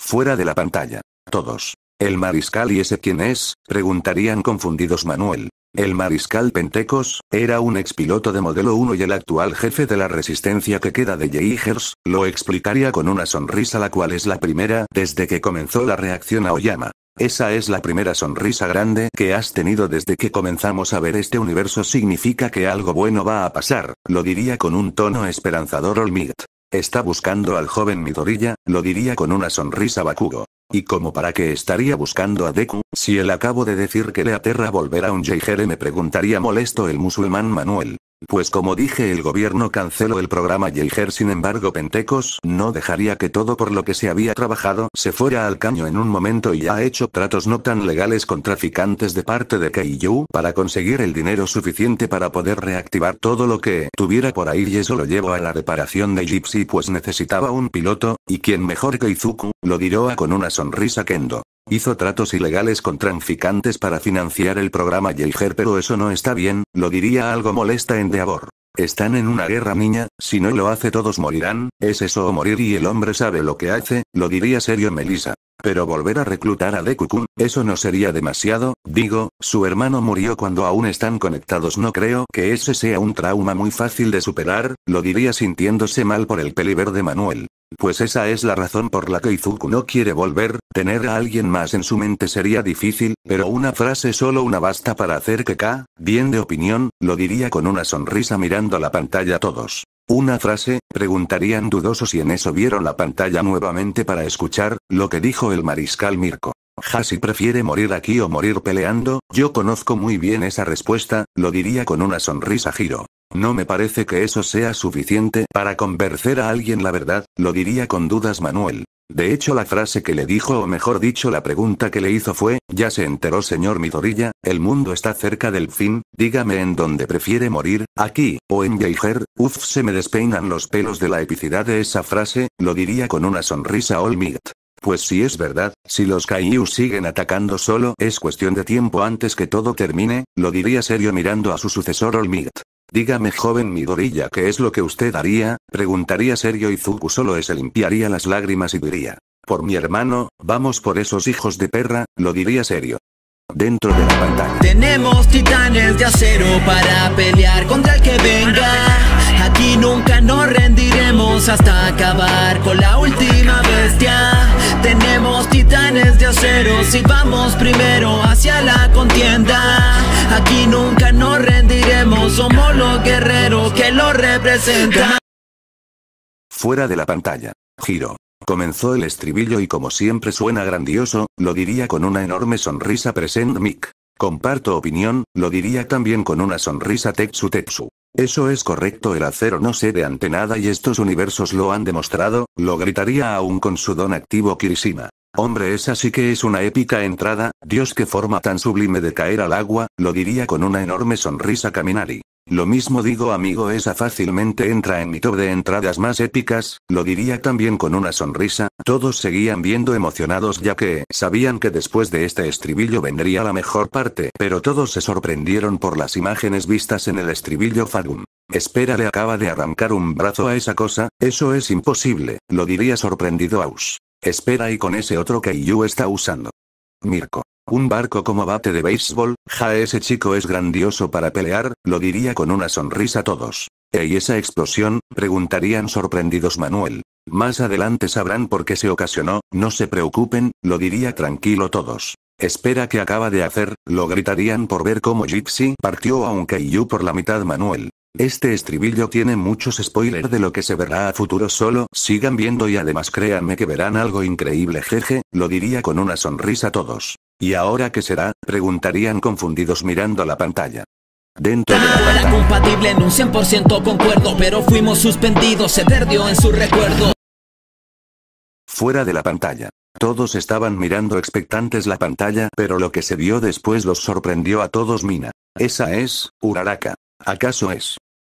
[SPEAKER 1] Fuera de la pantalla, todos ¿El mariscal y ese quién es? preguntarían confundidos Manuel. El mariscal Pentecos, era un expiloto de modelo 1 y el actual jefe de la resistencia que queda de Yeigers, lo explicaría con una sonrisa la cual es la primera desde que comenzó la reacción a Oyama. Esa es la primera sonrisa grande que has tenido desde que comenzamos a ver este universo significa que algo bueno va a pasar, lo diría con un tono esperanzador Olmigt. Está buscando al joven Midorilla, lo diría con una sonrisa Bakugo. Y como para qué estaría buscando a Deku, si el acabo de decir que le aterra volver a un Jaeger me preguntaría molesto el musulmán Manuel. Pues como dije el gobierno canceló el programa Jaeger sin embargo Pentecos no dejaría que todo por lo que se había trabajado se fuera al caño en un momento y ha hecho tratos no tan legales con traficantes de parte de Keiyu para conseguir el dinero suficiente para poder reactivar todo lo que tuviera por ahí y eso lo llevó a la reparación de Gypsy pues necesitaba un piloto, y quien mejor que Izuku, lo diró a con una sonrisa Kendo. Hizo tratos ilegales con traficantes para financiar el programa Yelger pero eso no está bien, lo diría algo molesta en Deabor. Están en una guerra niña, si no lo hace todos morirán, es eso o morir y el hombre sabe lo que hace, lo diría serio Melissa. Pero volver a reclutar a Dekukun, eso no sería demasiado, digo, su hermano murió cuando aún están conectados. No creo que ese sea un trauma muy fácil de superar, lo diría sintiéndose mal por el peliver de Manuel. Pues esa es la razón por la que Izuku no quiere volver, tener a alguien más en su mente sería difícil, pero una frase solo una basta para hacer que K, bien de opinión, lo diría con una sonrisa mirando la pantalla todos. Una frase, preguntarían dudosos y en eso vieron la pantalla nuevamente para escuchar, lo que dijo el mariscal Mirko. si prefiere morir aquí o morir peleando, yo conozco muy bien esa respuesta, lo diría con una sonrisa giro. No me parece que eso sea suficiente para convencer a alguien la verdad, lo diría con dudas Manuel. De hecho, la frase que le dijo, o mejor dicho, la pregunta que le hizo fue, ya se enteró señor Midorilla, el mundo está cerca del fin, dígame en dónde prefiere morir, aquí, o en Geiger, uff se me despeinan los pelos de la epicidad de esa frase, lo diría con una sonrisa Olmigt. Pues si es verdad, si los Kaiyu siguen atacando solo es cuestión de tiempo antes que todo termine, lo diría serio mirando a su sucesor Olmigt. Dígame joven Midorilla qué es lo que usted haría, preguntaría serio y Zuku solo se limpiaría las lágrimas y diría. Por mi hermano, vamos por esos hijos de perra, lo diría serio dentro de la pantalla.
[SPEAKER 2] Tenemos titanes de acero para pelear contra el que venga. Aquí nunca nos rendiremos hasta acabar con la última bestia. Tenemos titanes de acero si vamos primero hacia la contienda. Aquí nunca nos rendiremos, somos los guerreros que lo representan.
[SPEAKER 1] Fuera de la pantalla. Giro. Comenzó el estribillo y como siempre suena grandioso, lo diría con una enorme sonrisa present mic. Comparto opinión, lo diría también con una sonrisa Tetsu Tetsu. Eso es correcto, el acero no se ve ante nada y estos universos lo han demostrado, lo gritaría aún con su don activo Kirishima. Hombre, esa sí que es una épica entrada, Dios que forma tan sublime de caer al agua, lo diría con una enorme sonrisa Caminari. Lo mismo digo amigo, esa fácilmente entra en mi top de entradas más épicas, lo diría también con una sonrisa, todos seguían viendo emocionados ya que sabían que después de este estribillo vendría la mejor parte, pero todos se sorprendieron por las imágenes vistas en el estribillo Fagum. Espera le acaba de arrancar un brazo a esa cosa, eso es imposible, lo diría sorprendido Aus. Espera y con ese otro que Yu está usando. Mirko. Un barco como bate de béisbol, ja ese chico es grandioso para pelear, lo diría con una sonrisa todos. ¿Y esa explosión? preguntarían sorprendidos Manuel. Más adelante sabrán por qué se ocasionó, no se preocupen, lo diría tranquilo todos. Espera que acaba de hacer, lo gritarían por ver cómo Gypsy partió a un Kaiju por la mitad Manuel. Este estribillo tiene muchos spoilers de lo que se verá a futuro solo, sigan viendo y además créanme que verán algo increíble jeje, lo diría con una sonrisa a todos. ¿Y ahora qué será? preguntarían confundidos mirando la pantalla. Dentro de la pantalla.
[SPEAKER 2] compatible en un 100% concuerdo, pero fuimos suspendidos, se perdió en su recuerdo.
[SPEAKER 1] Fuera de la pantalla. Todos estaban mirando expectantes la pantalla, pero lo que se vio después los sorprendió a todos Mina. Esa es, Uraraka. ¿Acaso es?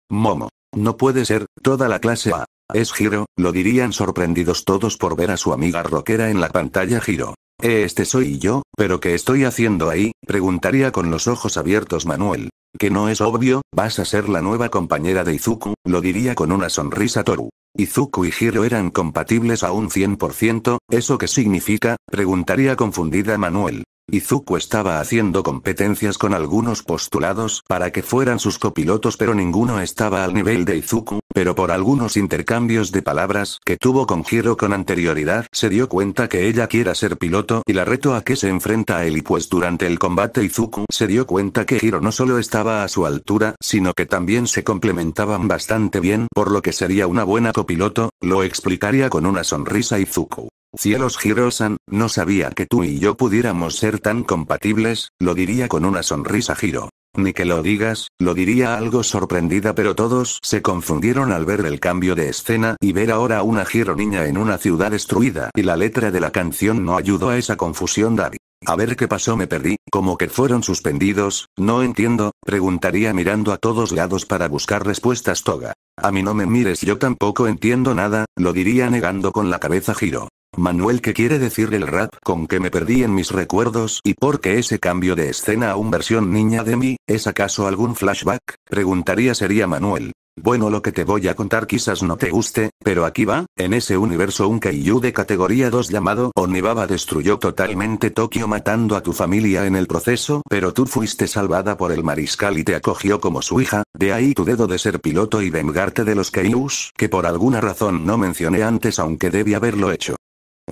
[SPEAKER 1] Momo. No puede ser, toda la clase A. Es Giro, lo dirían sorprendidos todos por ver a su amiga rockera en la pantalla Giro. Eh, este soy yo, pero ¿qué estoy haciendo ahí? preguntaría con los ojos abiertos Manuel. Que no es obvio, vas a ser la nueva compañera de Izuku, lo diría con una sonrisa Toru. Izuku y Hiro eran compatibles a un 100%, ¿eso qué significa? preguntaría confundida Manuel. Izuku estaba haciendo competencias con algunos postulados para que fueran sus copilotos pero ninguno estaba al nivel de Izuku, pero por algunos intercambios de palabras que tuvo con Hiro con anterioridad se dio cuenta que ella quiera ser piloto y la reto a que se enfrenta a él y pues durante el combate Izuku se dio cuenta que Hiro no solo estaba a su altura sino que también se complementaban bastante bien por lo que sería una buena piloto, lo explicaría con una sonrisa Izuku. Cielos hiro no sabía que tú y yo pudiéramos ser tan compatibles, lo diría con una sonrisa Hiro. Ni que lo digas, lo diría algo sorprendida pero todos se confundieron al ver el cambio de escena y ver ahora a una Hiro niña en una ciudad destruida y la letra de la canción no ayudó a esa confusión David. A ver qué pasó, me perdí, como que fueron suspendidos, no entiendo, preguntaría mirando a todos lados para buscar respuestas toga. A mí no me mires, yo tampoco entiendo nada, lo diría negando con la cabeza giro. Manuel, ¿qué quiere decir el rap con que me perdí en mis recuerdos y por qué ese cambio de escena a un versión niña de mí? ¿Es acaso algún flashback? Preguntaría sería Manuel. Bueno, lo que te voy a contar quizás no te guste, pero aquí va, en ese universo un Kaiju de categoría 2 llamado Onibaba destruyó totalmente Tokio matando a tu familia en el proceso, pero tú fuiste salvada por el mariscal y te acogió como su hija, de ahí tu dedo de ser piloto y vengarte de los Kaijus, que por alguna razón no mencioné antes aunque debí haberlo hecho.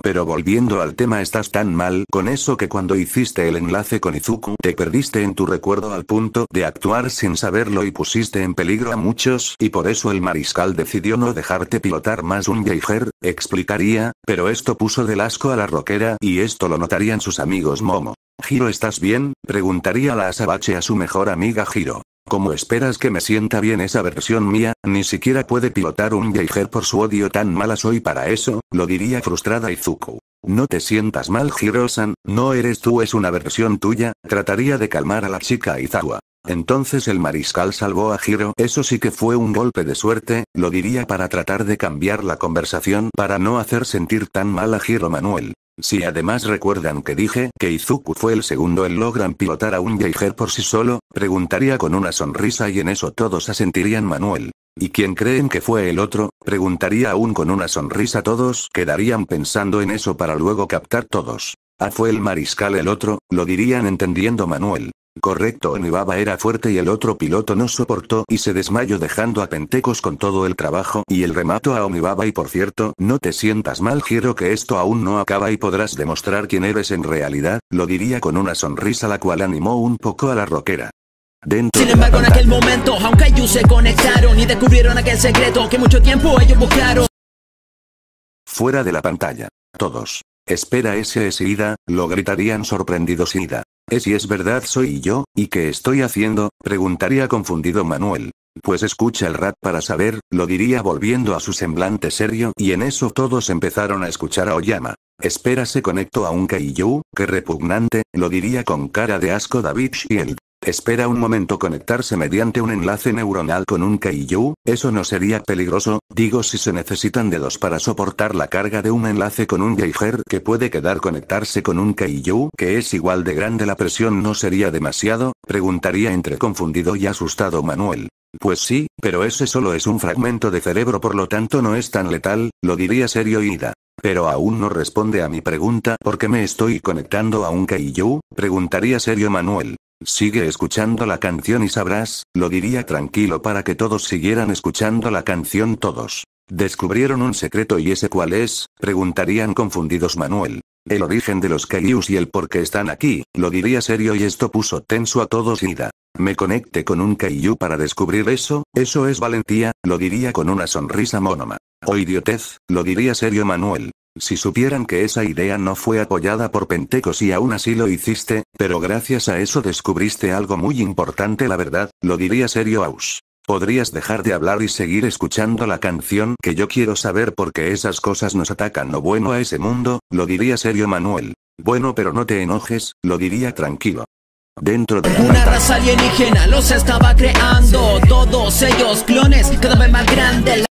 [SPEAKER 1] Pero volviendo al tema estás tan mal con eso que cuando hiciste el enlace con Izuku te perdiste en tu recuerdo al punto de actuar sin saberlo y pusiste en peligro a muchos y por eso el mariscal decidió no dejarte pilotar más un Geiger, explicaría, pero esto puso del asco a la roquera y esto lo notarían sus amigos Momo. Hiro ¿estás bien? preguntaría la asabache a su mejor amiga Hiro. Como esperas que me sienta bien esa versión mía? Ni siquiera puede pilotar un Geiger por su odio tan mala soy para eso, lo diría frustrada Izuku. No te sientas mal, Hirosan, no eres tú, es una versión tuya. Trataría de calmar a la chica Izawa. Entonces el mariscal salvó a Giro. Eso sí que fue un golpe de suerte, lo diría para tratar de cambiar la conversación para no hacer sentir tan mal a Giro Manuel. Si además recuerdan que dije que Izuku fue el segundo en logran pilotar a un Jaeger por sí solo, preguntaría con una sonrisa y en eso todos asentirían Manuel. ¿Y quien creen que fue el otro? Preguntaría aún con una sonrisa todos quedarían pensando en eso para luego captar todos. Ah fue el mariscal el otro, lo dirían entendiendo Manuel. Correcto, Onibaba era fuerte y el otro piloto no soportó y se desmayó dejando a Pentecos con todo el trabajo y el remato a Onibaba y por cierto, no te sientas mal Giro que esto aún no acaba y podrás demostrar quién eres en realidad, lo diría con una sonrisa la cual animó un poco a la roquera. Dentro Sin embargo en aquel momento,
[SPEAKER 2] aunque ellos se conectaron y descubrieron aquel secreto que mucho tiempo ellos buscaron.
[SPEAKER 1] Fuera de la pantalla. Todos. Espera ese es Ida, lo gritarían sorprendidos Ida. ¿Es si es verdad soy yo, y qué estoy haciendo? preguntaría confundido Manuel. Pues escucha el rap para saber, lo diría volviendo a su semblante serio y en eso todos empezaron a escuchar a Oyama. Espera se conectó a un Kaiju, que repugnante, lo diría con cara de asco David Shield. Espera un momento conectarse mediante un enlace neuronal con un Kaiju, eso no sería peligroso, digo si se necesitan dedos para soportar la carga de un enlace con un Geiger que puede quedar conectarse con un Kaiju que es igual de grande la presión no sería demasiado, preguntaría entre confundido y asustado Manuel. Pues sí, pero ese solo es un fragmento de cerebro por lo tanto no es tan letal, lo diría serio Ida. Pero aún no responde a mi pregunta ¿por qué me estoy conectando a un Kaiju, preguntaría serio Manuel. Sigue escuchando la canción y sabrás, lo diría tranquilo para que todos siguieran escuchando la canción todos. ¿Descubrieron un secreto y ese cuál es? preguntarían confundidos Manuel. El origen de los Kaiyus y el por qué están aquí, lo diría serio y esto puso tenso a todos Ida. Me conecte con un Kaiyu para descubrir eso, eso es valentía, lo diría con una sonrisa monoma. O oh, idiotez, lo diría serio Manuel. Si supieran que esa idea no fue apoyada por Pentecos y aún así lo hiciste, pero gracias a eso descubriste algo muy importante, la verdad, lo diría serio Aus. Podrías dejar de hablar y seguir escuchando la canción que yo quiero saber porque esas cosas nos atacan lo bueno a ese mundo, lo diría serio Manuel. Bueno, pero no te enojes, lo diría tranquilo. Dentro de Una
[SPEAKER 2] raza alienígena los estaba creando, todos ellos clones cada vez más grandes.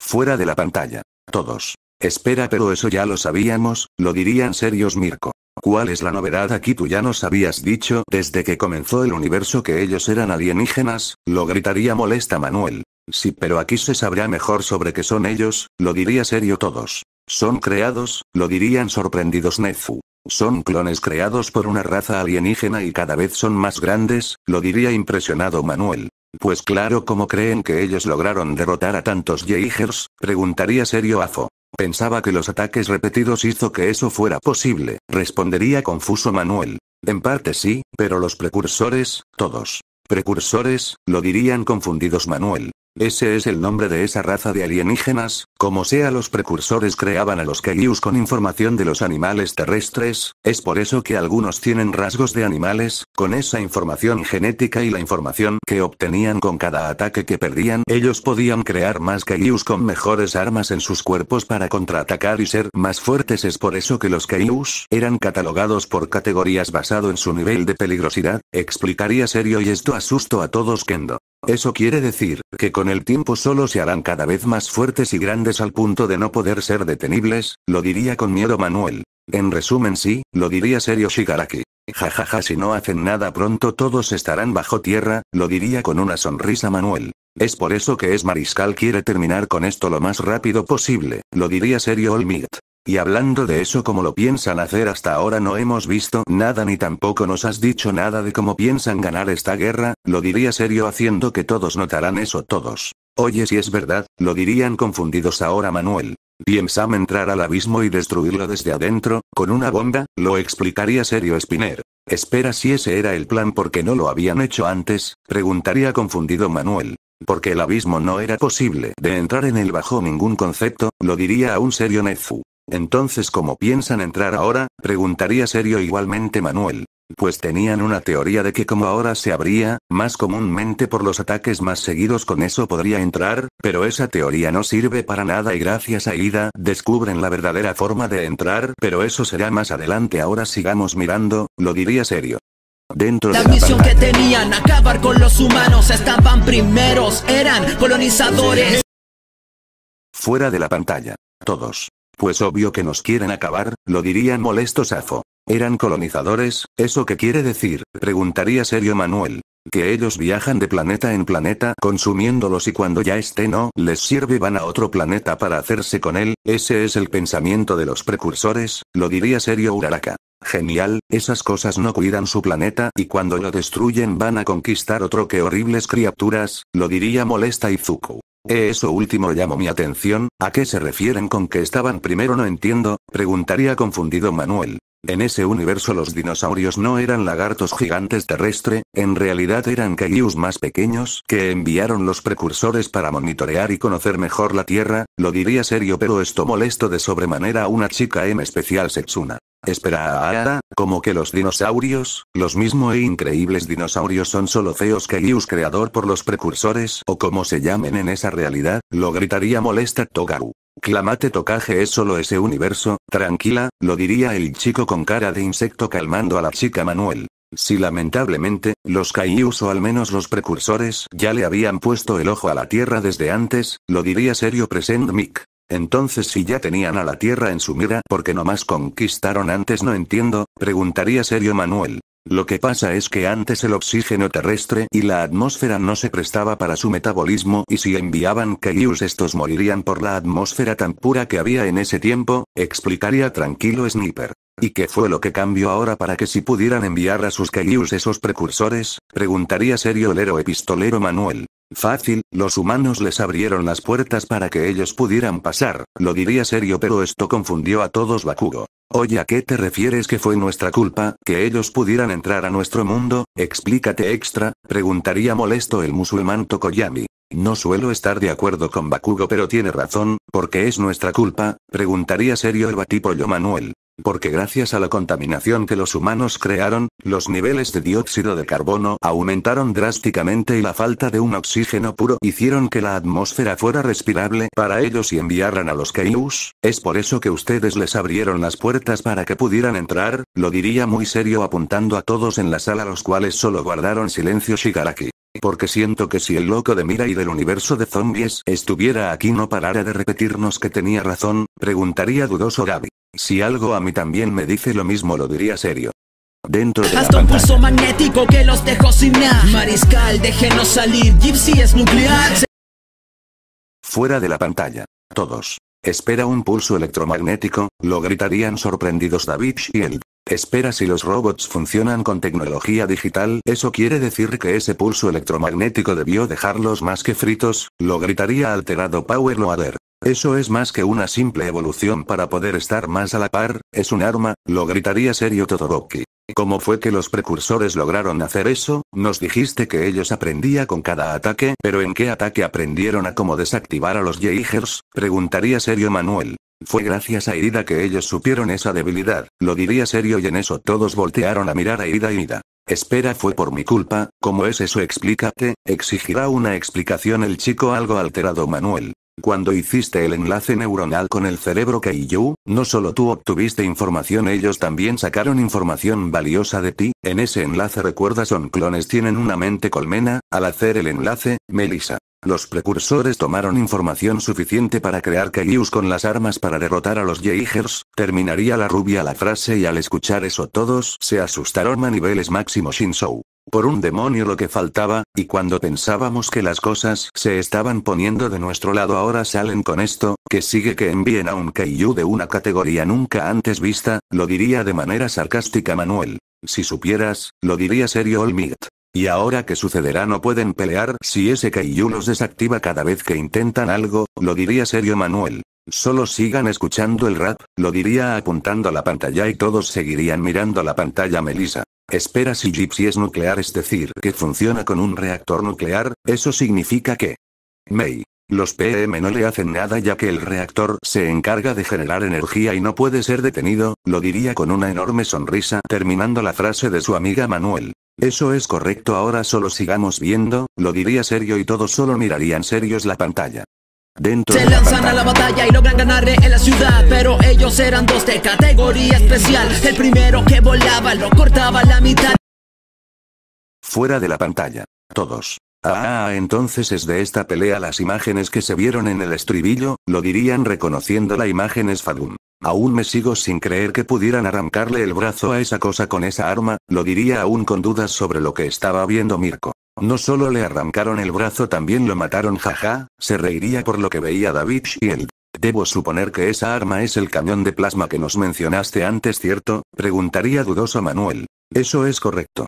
[SPEAKER 1] Fuera de la pantalla, todos. Espera, pero eso ya lo sabíamos, lo dirían serios Mirko. ¿Cuál es la novedad aquí? Tú ya nos habías dicho desde que comenzó el universo que ellos eran alienígenas, lo gritaría molesta Manuel. Sí, pero aquí se sabrá mejor sobre qué son ellos, lo diría serio todos. Son creados, lo dirían sorprendidos Nezu. Son clones creados por una raza alienígena y cada vez son más grandes, lo diría impresionado Manuel. Pues claro, ¿cómo creen que ellos lograron derrotar a tantos Jaegers? Preguntaría serio Afo. Pensaba que los ataques repetidos hizo que eso fuera posible, respondería confuso Manuel. En parte sí, pero los precursores, todos. Precursores, lo dirían confundidos Manuel. Ese es el nombre de esa raza de alienígenas, como sea los precursores creaban a los Kaius con información de los animales terrestres, es por eso que algunos tienen rasgos de animales, con esa información genética y la información que obtenían con cada ataque que perdían, ellos podían crear más Kaius con mejores armas en sus cuerpos para contraatacar y ser más fuertes es por eso que los Kaius eran catalogados por categorías basado en su nivel de peligrosidad, explicaría serio y esto asustó a todos Kendo. Eso quiere decir, que con el tiempo solo se harán cada vez más fuertes y grandes al punto de no poder ser detenibles, lo diría con miedo Manuel. En resumen sí, lo diría serio Shigaraki. Jajaja ja, ja, si no hacen nada pronto todos estarán bajo tierra, lo diría con una sonrisa Manuel. Es por eso que es mariscal quiere terminar con esto lo más rápido posible, lo diría serio Olmit. Y hablando de eso como lo piensan hacer hasta ahora no hemos visto nada ni tampoco nos has dicho nada de cómo piensan ganar esta guerra, lo diría serio haciendo que todos notarán eso todos. Oye si es verdad, lo dirían confundidos ahora Manuel. Piensan entrar al abismo y destruirlo desde adentro, con una bomba, lo explicaría serio Spinner. Espera si ese era el plan porque no lo habían hecho antes, preguntaría confundido Manuel. Porque el abismo no era posible de entrar en él bajo ningún concepto, lo diría aún un serio Nezu. Entonces, ¿cómo piensan entrar ahora? preguntaría serio igualmente Manuel. Pues tenían una teoría de que como ahora se abría, más comúnmente por los ataques más seguidos con eso podría entrar, pero esa teoría no sirve para nada y gracias a Ida descubren la verdadera forma de entrar, pero eso será más adelante ahora sigamos mirando, lo diría serio. Dentro la, de la misión
[SPEAKER 2] que tenían, acabar con los humanos, estaban primeros, eran colonizadores.
[SPEAKER 1] Fuera de la pantalla. Todos. Pues obvio que nos quieren acabar, lo diría molesto Safo. ¿Eran colonizadores? ¿Eso qué quiere decir? Preguntaría serio Manuel. Que ellos viajan de planeta en planeta consumiéndolos y cuando ya estén no les sirve van a otro planeta para hacerse con él, ese es el pensamiento de los precursores, lo diría serio Uraraka. Genial, esas cosas no cuidan su planeta y cuando lo destruyen van a conquistar otro que horribles criaturas, lo diría molesta Izuku. Eso último llamó mi atención, ¿a qué se refieren con que estaban primero? No entiendo, preguntaría confundido Manuel. En ese universo los dinosaurios no eran lagartos gigantes terrestre, en realidad eran kaijus más pequeños que enviaron los precursores para monitorear y conocer mejor la Tierra, lo diría serio pero esto molesto de sobremanera a una chica en especial Setsuna. Espera a como que los dinosaurios, los mismos e increíbles dinosaurios son solo feos kaijus creador por los precursores o como se llamen en esa realidad, lo gritaría molesta Togaru. Clamate tocaje es solo ese universo, tranquila, lo diría el chico con cara de insecto calmando a la chica Manuel. Si lamentablemente, los Kaius o al menos los precursores ya le habían puesto el ojo a la Tierra desde antes, lo diría serio Present Mick. Entonces si ya tenían a la Tierra en su mira porque nomás conquistaron antes no entiendo, preguntaría serio Manuel. Lo que pasa es que antes el oxígeno terrestre y la atmósfera no se prestaba para su metabolismo y si enviaban Kaius estos morirían por la atmósfera tan pura que había en ese tiempo, explicaría tranquilo Sniper. ¿Y qué fue lo que cambió ahora para que si pudieran enviar a sus Kaius esos precursores? Preguntaría serio el héroe pistolero Manuel. Fácil, los humanos les abrieron las puertas para que ellos pudieran pasar, lo diría serio pero esto confundió a todos Bakugo. Oye, ¿a qué te refieres que fue nuestra culpa, que ellos pudieran entrar a nuestro mundo? Explícate extra, preguntaría molesto el musulmán Tokoyami. No suelo estar de acuerdo con Bakugo pero tiene razón, porque es nuestra culpa, preguntaría serio el batipollo Manuel. Porque gracias a la contaminación que los humanos crearon, los niveles de dióxido de carbono aumentaron drásticamente y la falta de un oxígeno puro hicieron que la atmósfera fuera respirable para ellos y enviaran a los Keyus, es por eso que ustedes les abrieron las puertas para que pudieran entrar, lo diría muy serio apuntando a todos en la sala los cuales solo guardaron silencio Shigaraki porque siento que si el loco de Mira y del universo de zombies estuviera aquí no parara de repetirnos que tenía razón, preguntaría dudoso Gaby. Si algo a mí también me dice lo mismo lo diría serio dentro de un pulso
[SPEAKER 2] magnético que los dejó sin nada Mariscal, déjenos salir, Gypsy es nuclear
[SPEAKER 1] Fuera de la pantalla, todos. Espera un pulso electromagnético, lo gritarían sorprendidos David el. Espera si los robots funcionan con tecnología digital, eso quiere decir que ese pulso electromagnético debió dejarlos más que fritos, lo gritaría alterado Power Loader. Eso es más que una simple evolución para poder estar más a la par, es un arma, lo gritaría serio Todoroki. ¿Cómo fue que los precursores lograron hacer eso? Nos dijiste que ellos aprendía con cada ataque, pero ¿en qué ataque aprendieron a cómo desactivar a los Yeagers? Preguntaría serio Manuel. Fue gracias a Irida que ellos supieron esa debilidad, lo diría serio y en eso todos voltearon a mirar a Irida y Ida. Espera fue por mi culpa, ¿cómo es eso? Explícate, exigirá una explicación el chico algo alterado Manuel. Cuando hiciste el enlace neuronal con el cerebro Kaiju, no solo tú obtuviste información, ellos también sacaron información valiosa de ti. En ese enlace recuerda son clones tienen una mente colmena. Al hacer el enlace, Melissa. Los precursores tomaron información suficiente para crear Keijus con las armas para derrotar a los Jaegers, terminaría la rubia la frase y al escuchar eso todos se asustaron a niveles máximo Shinso. Por un demonio lo que faltaba, y cuando pensábamos que las cosas se estaban poniendo de nuestro lado ahora salen con esto, que sigue que envíen a un Kaiju de una categoría nunca antes vista, lo diría de manera sarcástica Manuel. Si supieras, lo diría serio Olmigt. Y ahora que sucederá no pueden pelear si ese Kaiju los desactiva cada vez que intentan algo, lo diría serio Manuel. Solo sigan escuchando el rap, lo diría apuntando a la pantalla y todos seguirían mirando la pantalla Melissa. Espera si Gipsy es nuclear, es decir, que funciona con un reactor nuclear, eso significa que... May. Los PM no le hacen nada ya que el reactor se encarga de generar energía y no puede ser detenido, lo diría con una enorme sonrisa terminando la frase de su amiga Manuel. Eso es correcto ahora solo sigamos viendo, lo diría serio y todos solo mirarían serios la pantalla se lanzan a la batalla
[SPEAKER 2] y logran ganarle en la ciudad Pero ellos eran dos de categoría especial El primero que volaba lo cortaba la mitad
[SPEAKER 1] Fuera de la pantalla. Todos. Ah, ah, ah, entonces es de esta pelea las imágenes que se vieron en el estribillo, lo dirían reconociendo la imagen es Fadum. Aún me sigo sin creer que pudieran arrancarle el brazo a esa cosa con esa arma, lo diría aún con dudas sobre lo que estaba viendo Mirko. No solo le arrancaron el brazo, también lo mataron, jaja, se reiría por lo que veía David y Shield. Debo suponer que esa arma es el cañón de plasma que nos mencionaste antes, ¿cierto? Preguntaría dudoso Manuel. Eso es correcto.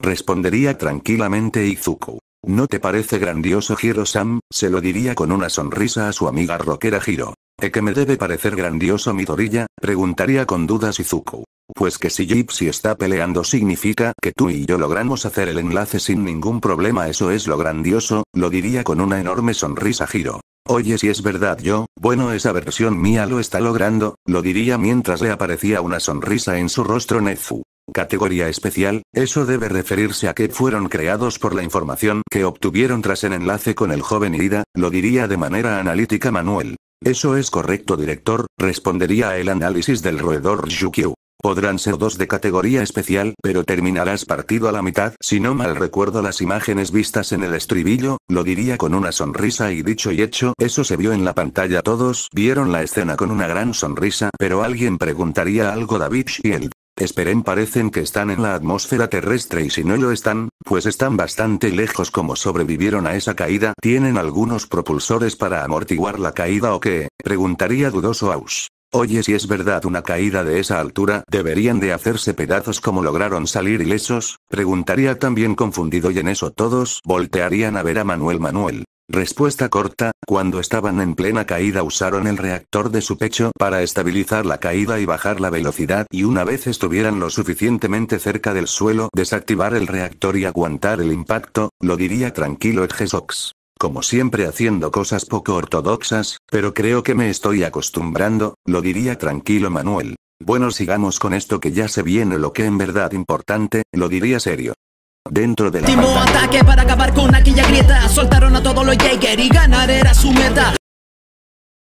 [SPEAKER 1] Respondería tranquilamente Izuku. ¿No te parece grandioso Hiro-sam? Se lo diría con una sonrisa a su amiga rockera Hiro. ¿E que me debe parecer grandioso mi torilla? Preguntaría con dudas Izuku. Pues que si Gypsy está peleando significa que tú y yo logramos hacer el enlace sin ningún problema. Eso es lo grandioso, lo diría con una enorme sonrisa Giro. Oye, si es verdad yo, bueno, esa versión mía lo está logrando, lo diría mientras le aparecía una sonrisa en su rostro Nezu. Categoría especial, eso debe referirse a que fueron creados por la información que obtuvieron tras el enlace con el joven Iida lo diría de manera analítica Manuel. Eso es correcto director, respondería el análisis del roedor Yukyu. Podrán ser dos de categoría especial, pero terminarás partido a la mitad. Si no mal recuerdo las imágenes vistas en el estribillo, lo diría con una sonrisa y dicho y hecho, eso se vio en la pantalla. Todos vieron la escena con una gran sonrisa, pero alguien preguntaría algo David Shield. Esperen parecen que están en la atmósfera terrestre y si no lo están, pues están bastante lejos como sobrevivieron a esa caída. ¿Tienen algunos propulsores para amortiguar la caída o qué? Preguntaría dudoso Aus. Oye, si es verdad una caída de esa altura, ¿deberían de hacerse pedazos como lograron salir ilesos? Preguntaría también confundido y en eso todos voltearían a ver a Manuel Manuel. Respuesta corta, cuando estaban en plena caída usaron el reactor de su pecho para estabilizar la caída y bajar la velocidad y una vez estuvieran lo suficientemente cerca del suelo desactivar el reactor y aguantar el impacto, lo diría tranquilo Edgesox como siempre haciendo cosas poco ortodoxas, pero creo que me estoy acostumbrando, lo diría tranquilo Manuel. Bueno, sigamos con esto que ya se viene lo que en verdad importante, lo diría serio dentro del
[SPEAKER 2] Último ataque para acabar con aquella grieta Soltaron a todos los Jaeger y ganar era su meta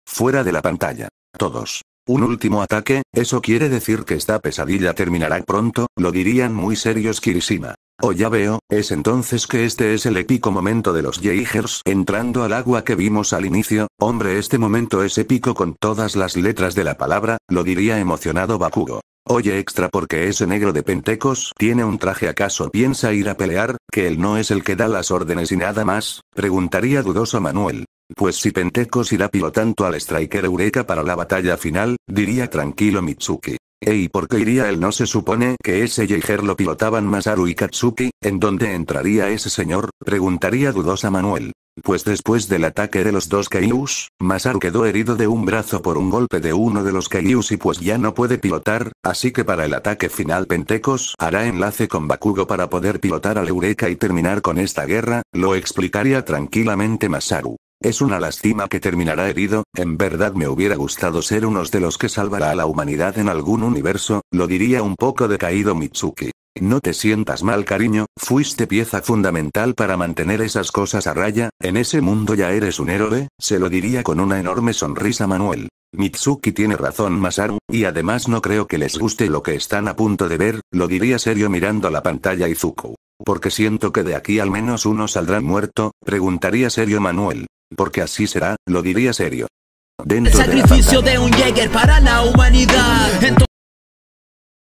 [SPEAKER 1] Fuera de la pantalla. Todos. Un último ataque, eso quiere decir que esta pesadilla terminará pronto, lo dirían muy serios Kirishima. Oh ya veo, es entonces que este es el épico momento de los Jaegers entrando al agua que vimos al inicio, hombre este momento es épico con todas las letras de la palabra, lo diría emocionado Bakugo. Oye extra porque ese negro de Pentecos tiene un traje acaso piensa ir a pelear, que él no es el que da las órdenes y nada más, preguntaría dudoso Manuel. Pues si Pentecos irá pilotando al Striker Eureka para la batalla final, diría tranquilo Mitsuki. Ey por qué iría él? No se supone que ese Jaeger lo pilotaban Masaru y Katsuki, ¿en dónde entraría ese señor? Preguntaría dudosa Manuel. Pues después del ataque de los dos Kaius, Masaru quedó herido de un brazo por un golpe de uno de los Kaius y pues ya no puede pilotar, así que para el ataque final Pentecos hará enlace con Bakugo para poder pilotar al Eureka y terminar con esta guerra, lo explicaría tranquilamente Masaru. Es una lástima que terminará herido, en verdad me hubiera gustado ser uno de los que salvará a la humanidad en algún universo, lo diría un poco decaído Mitsuki. No te sientas mal cariño, fuiste pieza fundamental para mantener esas cosas a raya, en ese mundo ya eres un héroe, se lo diría con una enorme sonrisa Manuel. Mitsuki tiene razón Masaru, y además no creo que les guste lo que están a punto de ver, lo diría serio mirando la pantalla Izuku. Porque siento que de aquí al menos uno saldrá muerto, preguntaría serio Manuel. Porque así será, lo diría serio. Dentro el sacrificio de,
[SPEAKER 2] un Jäger para la humanidad.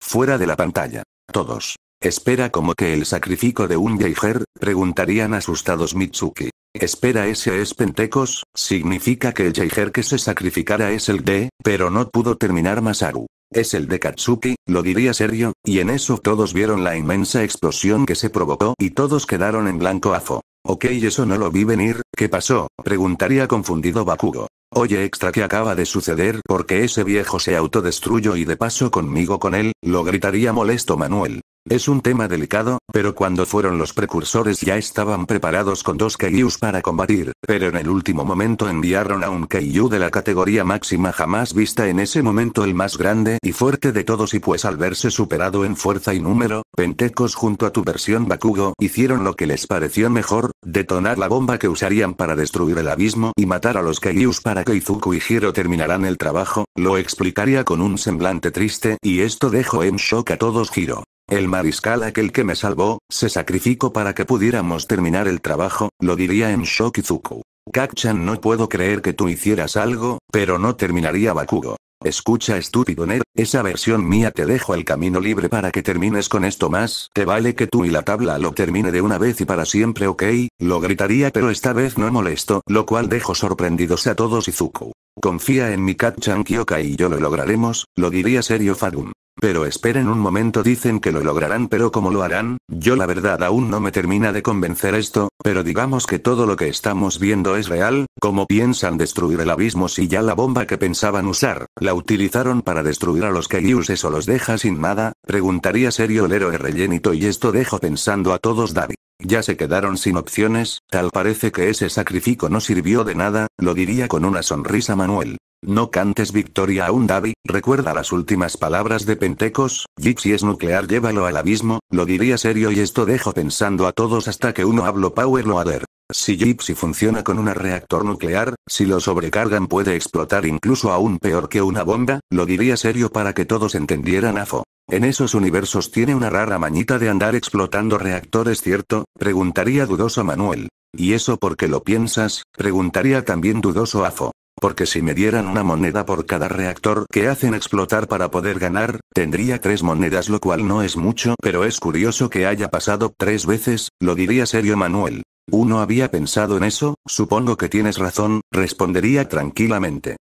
[SPEAKER 1] Fuera de la pantalla. Todos. Espera como que el sacrificio de un Jäger, preguntarían asustados Mitsuki. Espera ese es Pentecos, significa que el Jäger que se sacrificara es el de, pero no pudo terminar Masaru. Es el de Katsuki, lo diría serio, y en eso todos vieron la inmensa explosión que se provocó y todos quedaron en blanco afo. Ok, eso no lo vi venir, ¿qué pasó? Preguntaría confundido Bakugo. Oye extra que acaba de suceder porque ese viejo se autodestruyó y de paso conmigo con él, lo gritaría molesto Manuel. Es un tema delicado, pero cuando fueron los precursores ya estaban preparados con dos Keiyus para combatir, pero en el último momento enviaron a un Keiyu de la categoría máxima jamás vista en ese momento el más grande y fuerte de todos y pues al verse superado en fuerza y número, Pentecos junto a tu versión Bakugo hicieron lo que les pareció mejor, detonar la bomba que usarían para destruir el abismo y matar a los Kaius para que Izuku y Hiro terminarán el trabajo, lo explicaría con un semblante triste y esto dejó en shock a todos Hiro. El mariscal aquel que me salvó, se sacrificó para que pudiéramos terminar el trabajo, lo diría en shock Izuku. Kakchan no puedo creer que tú hicieras algo, pero no terminaría Bakugo. Escucha estúpido Ned, esa versión mía te dejo el camino libre para que termines con esto más, te vale que tú y la tabla lo termine de una vez y para siempre ok, lo gritaría pero esta vez no molesto, lo cual dejo sorprendidos a todos Izuku. Confía en mi Kat-chan kyoka y yo lo lograremos, lo diría serio Fadun. Pero esperen un momento, dicen que lo lograrán, pero ¿cómo lo harán? Yo la verdad aún no me termina de convencer esto, pero digamos que todo lo que estamos viendo es real, ¿cómo piensan destruir el abismo si ya la bomba que pensaban usar, la utilizaron para destruir a los Kaius o los deja sin nada? Preguntaría serio el héroe rellenito y esto dejo pensando a todos David. Ya se quedaron sin opciones, tal parece que ese sacrificio no sirvió de nada, lo diría con una sonrisa Manuel. No cantes victoria aún David. recuerda las últimas palabras de Pentecos, Gypsy es nuclear llévalo al abismo, lo diría serio y esto dejo pensando a todos hasta que uno hablo Power Loader. Si Gypsy funciona con un reactor nuclear, si lo sobrecargan puede explotar incluso aún peor que una bomba, lo diría serio para que todos entendieran AFO. En esos universos tiene una rara mañita de andar explotando reactores, ¿cierto? Preguntaría dudoso Manuel. ¿Y eso porque lo piensas? Preguntaría también dudoso AFO. Porque si me dieran una moneda por cada reactor que hacen explotar para poder ganar, tendría tres monedas lo cual no es mucho, pero es curioso que haya pasado tres veces, lo diría serio Manuel. Uno había pensado en eso, supongo que tienes razón, respondería tranquilamente.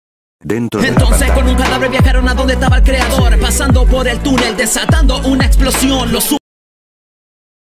[SPEAKER 1] Dentro Entonces con
[SPEAKER 2] un cadáver viajaron a donde estaba el creador, pasando por el túnel, desatando una explosión.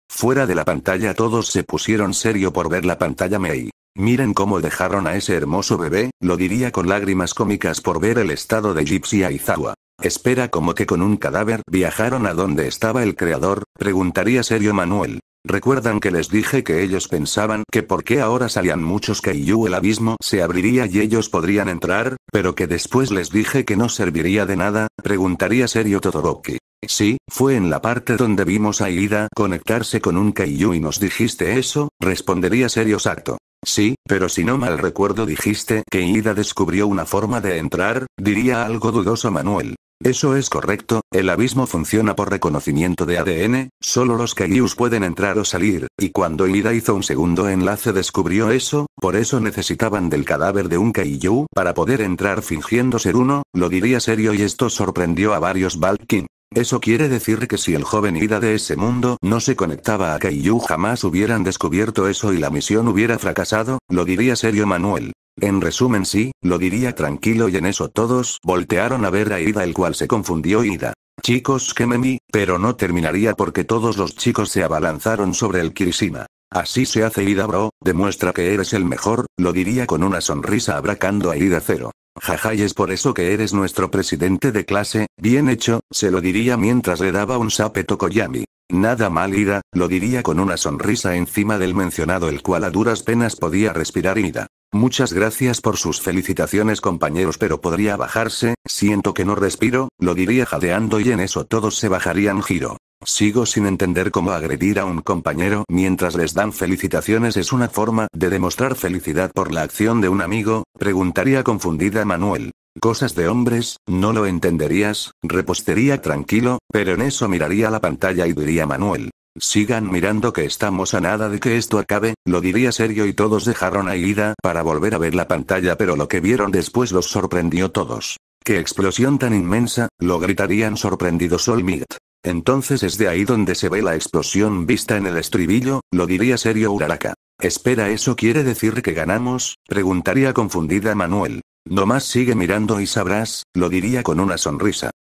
[SPEAKER 1] Fuera de la pantalla todos se pusieron serio por ver la pantalla May. Miren cómo dejaron a ese hermoso bebé, lo diría con lágrimas cómicas por ver el estado de Gypsy Aizawa. Espera como que con un cadáver viajaron a donde estaba el creador, preguntaría serio Manuel. Recuerdan que les dije que ellos pensaban que porque ahora salían muchos Kaiju el abismo se abriría y ellos podrían entrar, pero que después les dije que no serviría de nada, preguntaría serio Todoroki. Sí, fue en la parte donde vimos a Ida conectarse con un Kaiju y nos dijiste eso, respondería serio Sato. Sí, pero si no mal recuerdo dijiste que Ida descubrió una forma de entrar, diría algo dudoso Manuel. Eso es correcto, el abismo funciona por reconocimiento de ADN, solo los Kaijus pueden entrar o salir, y cuando Ida hizo un segundo enlace descubrió eso, por eso necesitaban del cadáver de un Kaiju para poder entrar fingiendo ser uno, lo diría serio y esto sorprendió a varios Balkin. Eso quiere decir que si el joven Ida de ese mundo no se conectaba a Kaiju jamás hubieran descubierto eso y la misión hubiera fracasado, lo diría serio Manuel. En resumen sí, lo diría tranquilo y en eso todos voltearon a ver a Ida el cual se confundió Ida. Chicos que me pero no terminaría porque todos los chicos se abalanzaron sobre el Kirishima. Así se hace Ida bro, demuestra que eres el mejor, lo diría con una sonrisa abracando a Ida cero. Jaja es por eso que eres nuestro presidente de clase, bien hecho, se lo diría mientras le daba un sape Koyami. Nada mal Ida, lo diría con una sonrisa encima del mencionado el cual a duras penas podía respirar Ida. Muchas gracias por sus felicitaciones compañeros pero podría bajarse, siento que no respiro, lo diría jadeando y en eso todos se bajarían giro. Sigo sin entender cómo agredir a un compañero mientras les dan felicitaciones es una forma de demostrar felicidad por la acción de un amigo, preguntaría confundida Manuel. Cosas de hombres, no lo entenderías, repostería tranquilo, pero en eso miraría la pantalla y diría Manuel. Sigan mirando que estamos a nada de que esto acabe, lo diría serio y todos dejaron a Ida para volver a ver la pantalla pero lo que vieron después los sorprendió todos. ¡Qué explosión tan inmensa! lo gritarían sorprendidos Solmit. Entonces es de ahí donde se ve la explosión vista en el estribillo, lo diría serio Uraraka. Espera, ¿eso quiere decir que ganamos? preguntaría confundida Manuel. Nomás sigue mirando y sabrás, lo diría con una sonrisa.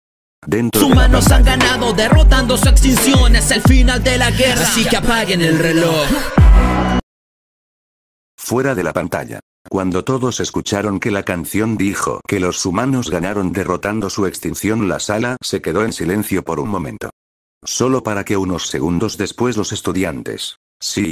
[SPEAKER 1] Dentro han ganado,
[SPEAKER 2] derrotando su extinción, es el final de la guerra, así que apaguen el reloj.
[SPEAKER 1] Fuera de la pantalla. Cuando todos escucharon que la canción dijo que los humanos ganaron derrotando su extinción, la sala se quedó en silencio por un momento. Solo para que unos segundos después los estudiantes. Sí,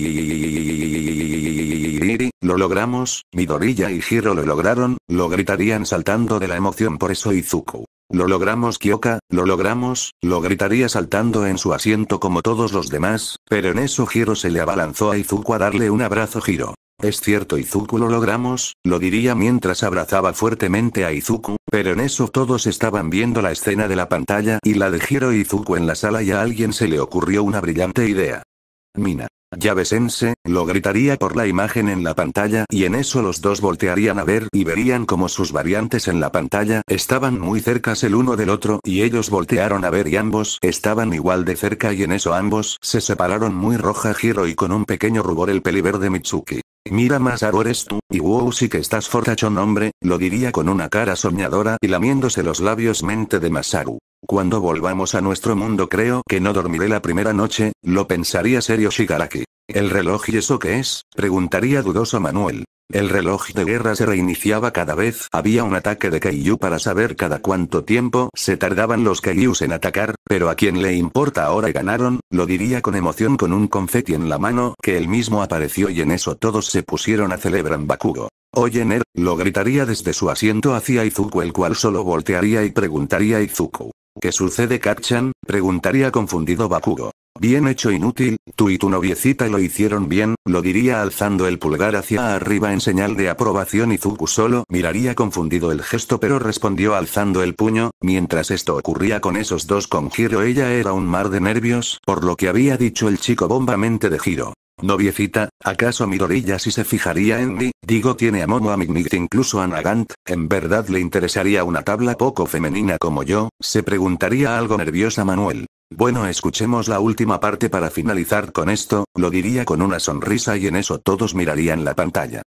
[SPEAKER 1] lo logramos, Midorilla y Hiro lo lograron, lo gritarían saltando de la emoción por eso Izuku. Lo logramos Kyoka, lo logramos, lo gritaría saltando en su asiento como todos los demás, pero en eso Hiro se le abalanzó a Izuku a darle un abrazo Hiro. Es cierto Izuku lo logramos, lo diría mientras abrazaba fuertemente a Izuku, pero en eso todos estaban viendo la escena de la pantalla y la de Hiro Izuku en la sala y a alguien se le ocurrió una brillante idea. Mina. Yavesense, lo gritaría por la imagen en la pantalla y en eso los dos voltearían a ver y verían como sus variantes en la pantalla estaban muy cercas el uno del otro y ellos voltearon a ver y ambos estaban igual de cerca y en eso ambos se separaron muy roja Hiro y con un pequeño rubor el de Mitsuki. Mira Masaru eres tú, y wow sí que estás fortachón hombre, lo diría con una cara soñadora y lamiéndose los labios mente de Masaru. Cuando volvamos a nuestro mundo creo que no dormiré la primera noche, lo pensaría serio Shigaraki. ¿El reloj y eso qué es? preguntaría dudoso Manuel. El reloj de guerra se reiniciaba cada vez. Había un ataque de Kaiju para saber cada cuánto tiempo se tardaban los Kaijus en atacar, pero a quien le importa ahora ganaron, lo diría con emoción con un confeti en la mano que él mismo apareció y en eso todos se pusieron a celebrar Bakugo. Oye Ner, lo gritaría desde su asiento hacia Izuku el cual solo voltearía y preguntaría Izuku. ¿Qué sucede capchan preguntaría confundido Bakugo. Bien hecho inútil, tú y tu noviecita lo hicieron bien, lo diría alzando el pulgar hacia arriba en señal de aprobación y Zuku solo miraría confundido el gesto pero respondió alzando el puño, mientras esto ocurría con esos dos con giro ella era un mar de nervios por lo que había dicho el chico bombamente de giro. Noviecita, ¿acaso Midorilla si se fijaría en mí? Digo tiene a Momo a Mignit incluso a Nagant, ¿en verdad le interesaría una tabla poco femenina como yo? Se preguntaría algo nerviosa Manuel. Bueno, escuchemos la última parte para finalizar con esto, lo diría con una sonrisa y en eso todos mirarían la pantalla.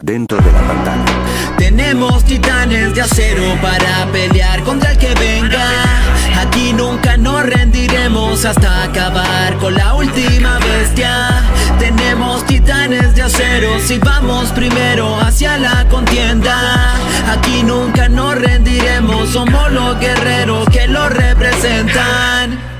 [SPEAKER 1] Dentro de la pantalla. Tenemos
[SPEAKER 2] titanes de acero para pelear contra el que venga. Aquí nunca nos rendiremos hasta acabar con la última bestia Tenemos titanes de acero si vamos primero hacia la contienda Aquí nunca nos rendiremos, somos los guerreros que lo representan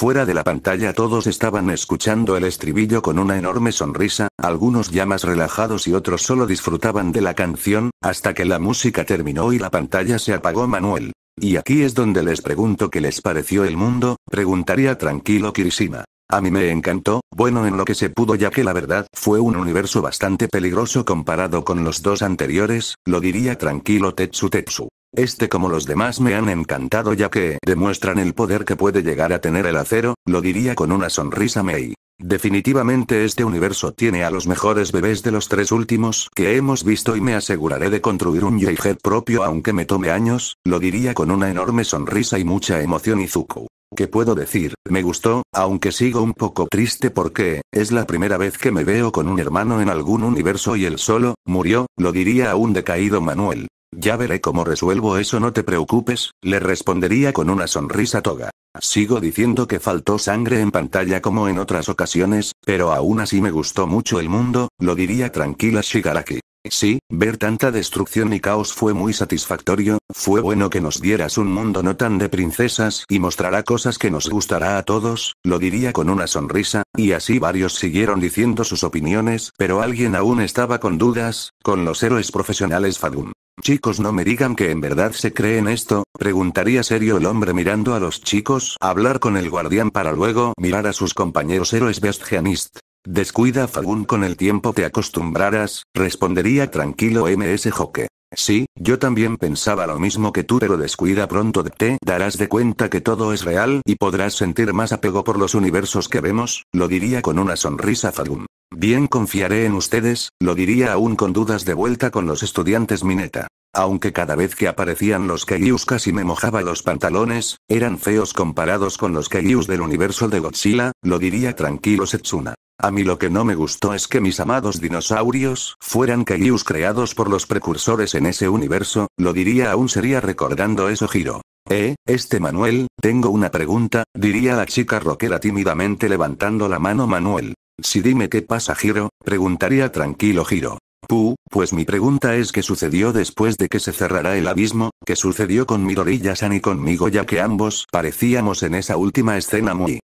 [SPEAKER 1] Fuera de la pantalla todos estaban escuchando el estribillo con una enorme sonrisa, algunos ya más relajados y otros solo disfrutaban de la canción, hasta que la música terminó y la pantalla se apagó Manuel. Y aquí es donde les pregunto qué les pareció el mundo, preguntaría tranquilo Kirishima. A mí me encantó, bueno en lo que se pudo ya que la verdad fue un universo bastante peligroso comparado con los dos anteriores, lo diría tranquilo Tetsu Tetsu. Este como los demás me han encantado ya que demuestran el poder que puede llegar a tener el acero, lo diría con una sonrisa Mei. Definitivamente este universo tiene a los mejores bebés de los tres últimos que hemos visto y me aseguraré de construir un j propio aunque me tome años, lo diría con una enorme sonrisa y mucha emoción Izuku. ¿Qué puedo decir, me gustó, aunque sigo un poco triste porque, es la primera vez que me veo con un hermano en algún universo y él solo, murió, lo diría a un decaído Manuel. Ya veré cómo resuelvo eso, no te preocupes, le respondería con una sonrisa toga. Sigo diciendo que faltó sangre en pantalla como en otras ocasiones, pero aún así me gustó mucho el mundo, lo diría tranquila Shigaraki. Sí, ver tanta destrucción y caos fue muy satisfactorio, fue bueno que nos dieras un mundo no tan de princesas y mostrará cosas que nos gustará a todos, lo diría con una sonrisa, y así varios siguieron diciendo sus opiniones, pero alguien aún estaba con dudas, con los héroes profesionales Fagun. Chicos no me digan que en verdad se creen esto, preguntaría serio el hombre mirando a los chicos, hablar con el guardián para luego mirar a sus compañeros héroes bestianist. Descuida Fagun con el tiempo te acostumbrarás, respondería tranquilo MS Joque. Sí, yo también pensaba lo mismo que tú pero descuida pronto te darás de cuenta que todo es real y podrás sentir más apego por los universos que vemos, lo diría con una sonrisa Fagún. Bien confiaré en ustedes, lo diría aún con dudas de vuelta con los estudiantes Mineta aunque cada vez que aparecían los Kaijus casi me mojaba los pantalones, eran feos comparados con los Kaijus del universo de Godzilla, lo diría tranquilo Setsuna. A mí lo que no me gustó es que mis amados dinosaurios fueran Kaijus creados por los precursores en ese universo, lo diría aún sería recordando eso giro. Eh, este Manuel, tengo una pregunta, diría la chica rockera tímidamente levantando la mano Manuel. Si dime qué pasa Giro, preguntaría tranquilo Giro. Pu, pues mi pregunta es qué sucedió después de que se cerrara el abismo, qué sucedió con Midorilla-san y conmigo ya que ambos parecíamos en esa última escena muy...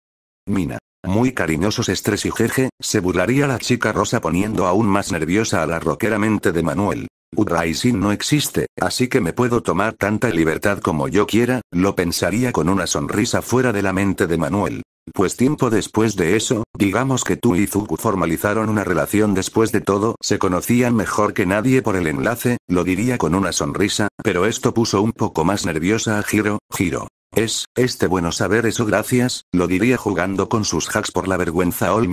[SPEAKER 1] Mina. Muy cariñosos estrés y jeje, se burlaría la chica rosa poniendo aún más nerviosa a la roquera mente de Manuel. Sin no existe, así que me puedo tomar tanta libertad como yo quiera, lo pensaría con una sonrisa fuera de la mente de Manuel. Pues tiempo después de eso, digamos que tú y Zuku formalizaron una relación después de todo, se conocían mejor que nadie por el enlace, lo diría con una sonrisa, pero esto puso un poco más nerviosa a Giro, Giro. Es, este bueno saber eso gracias, lo diría jugando con sus hacks por la vergüenza All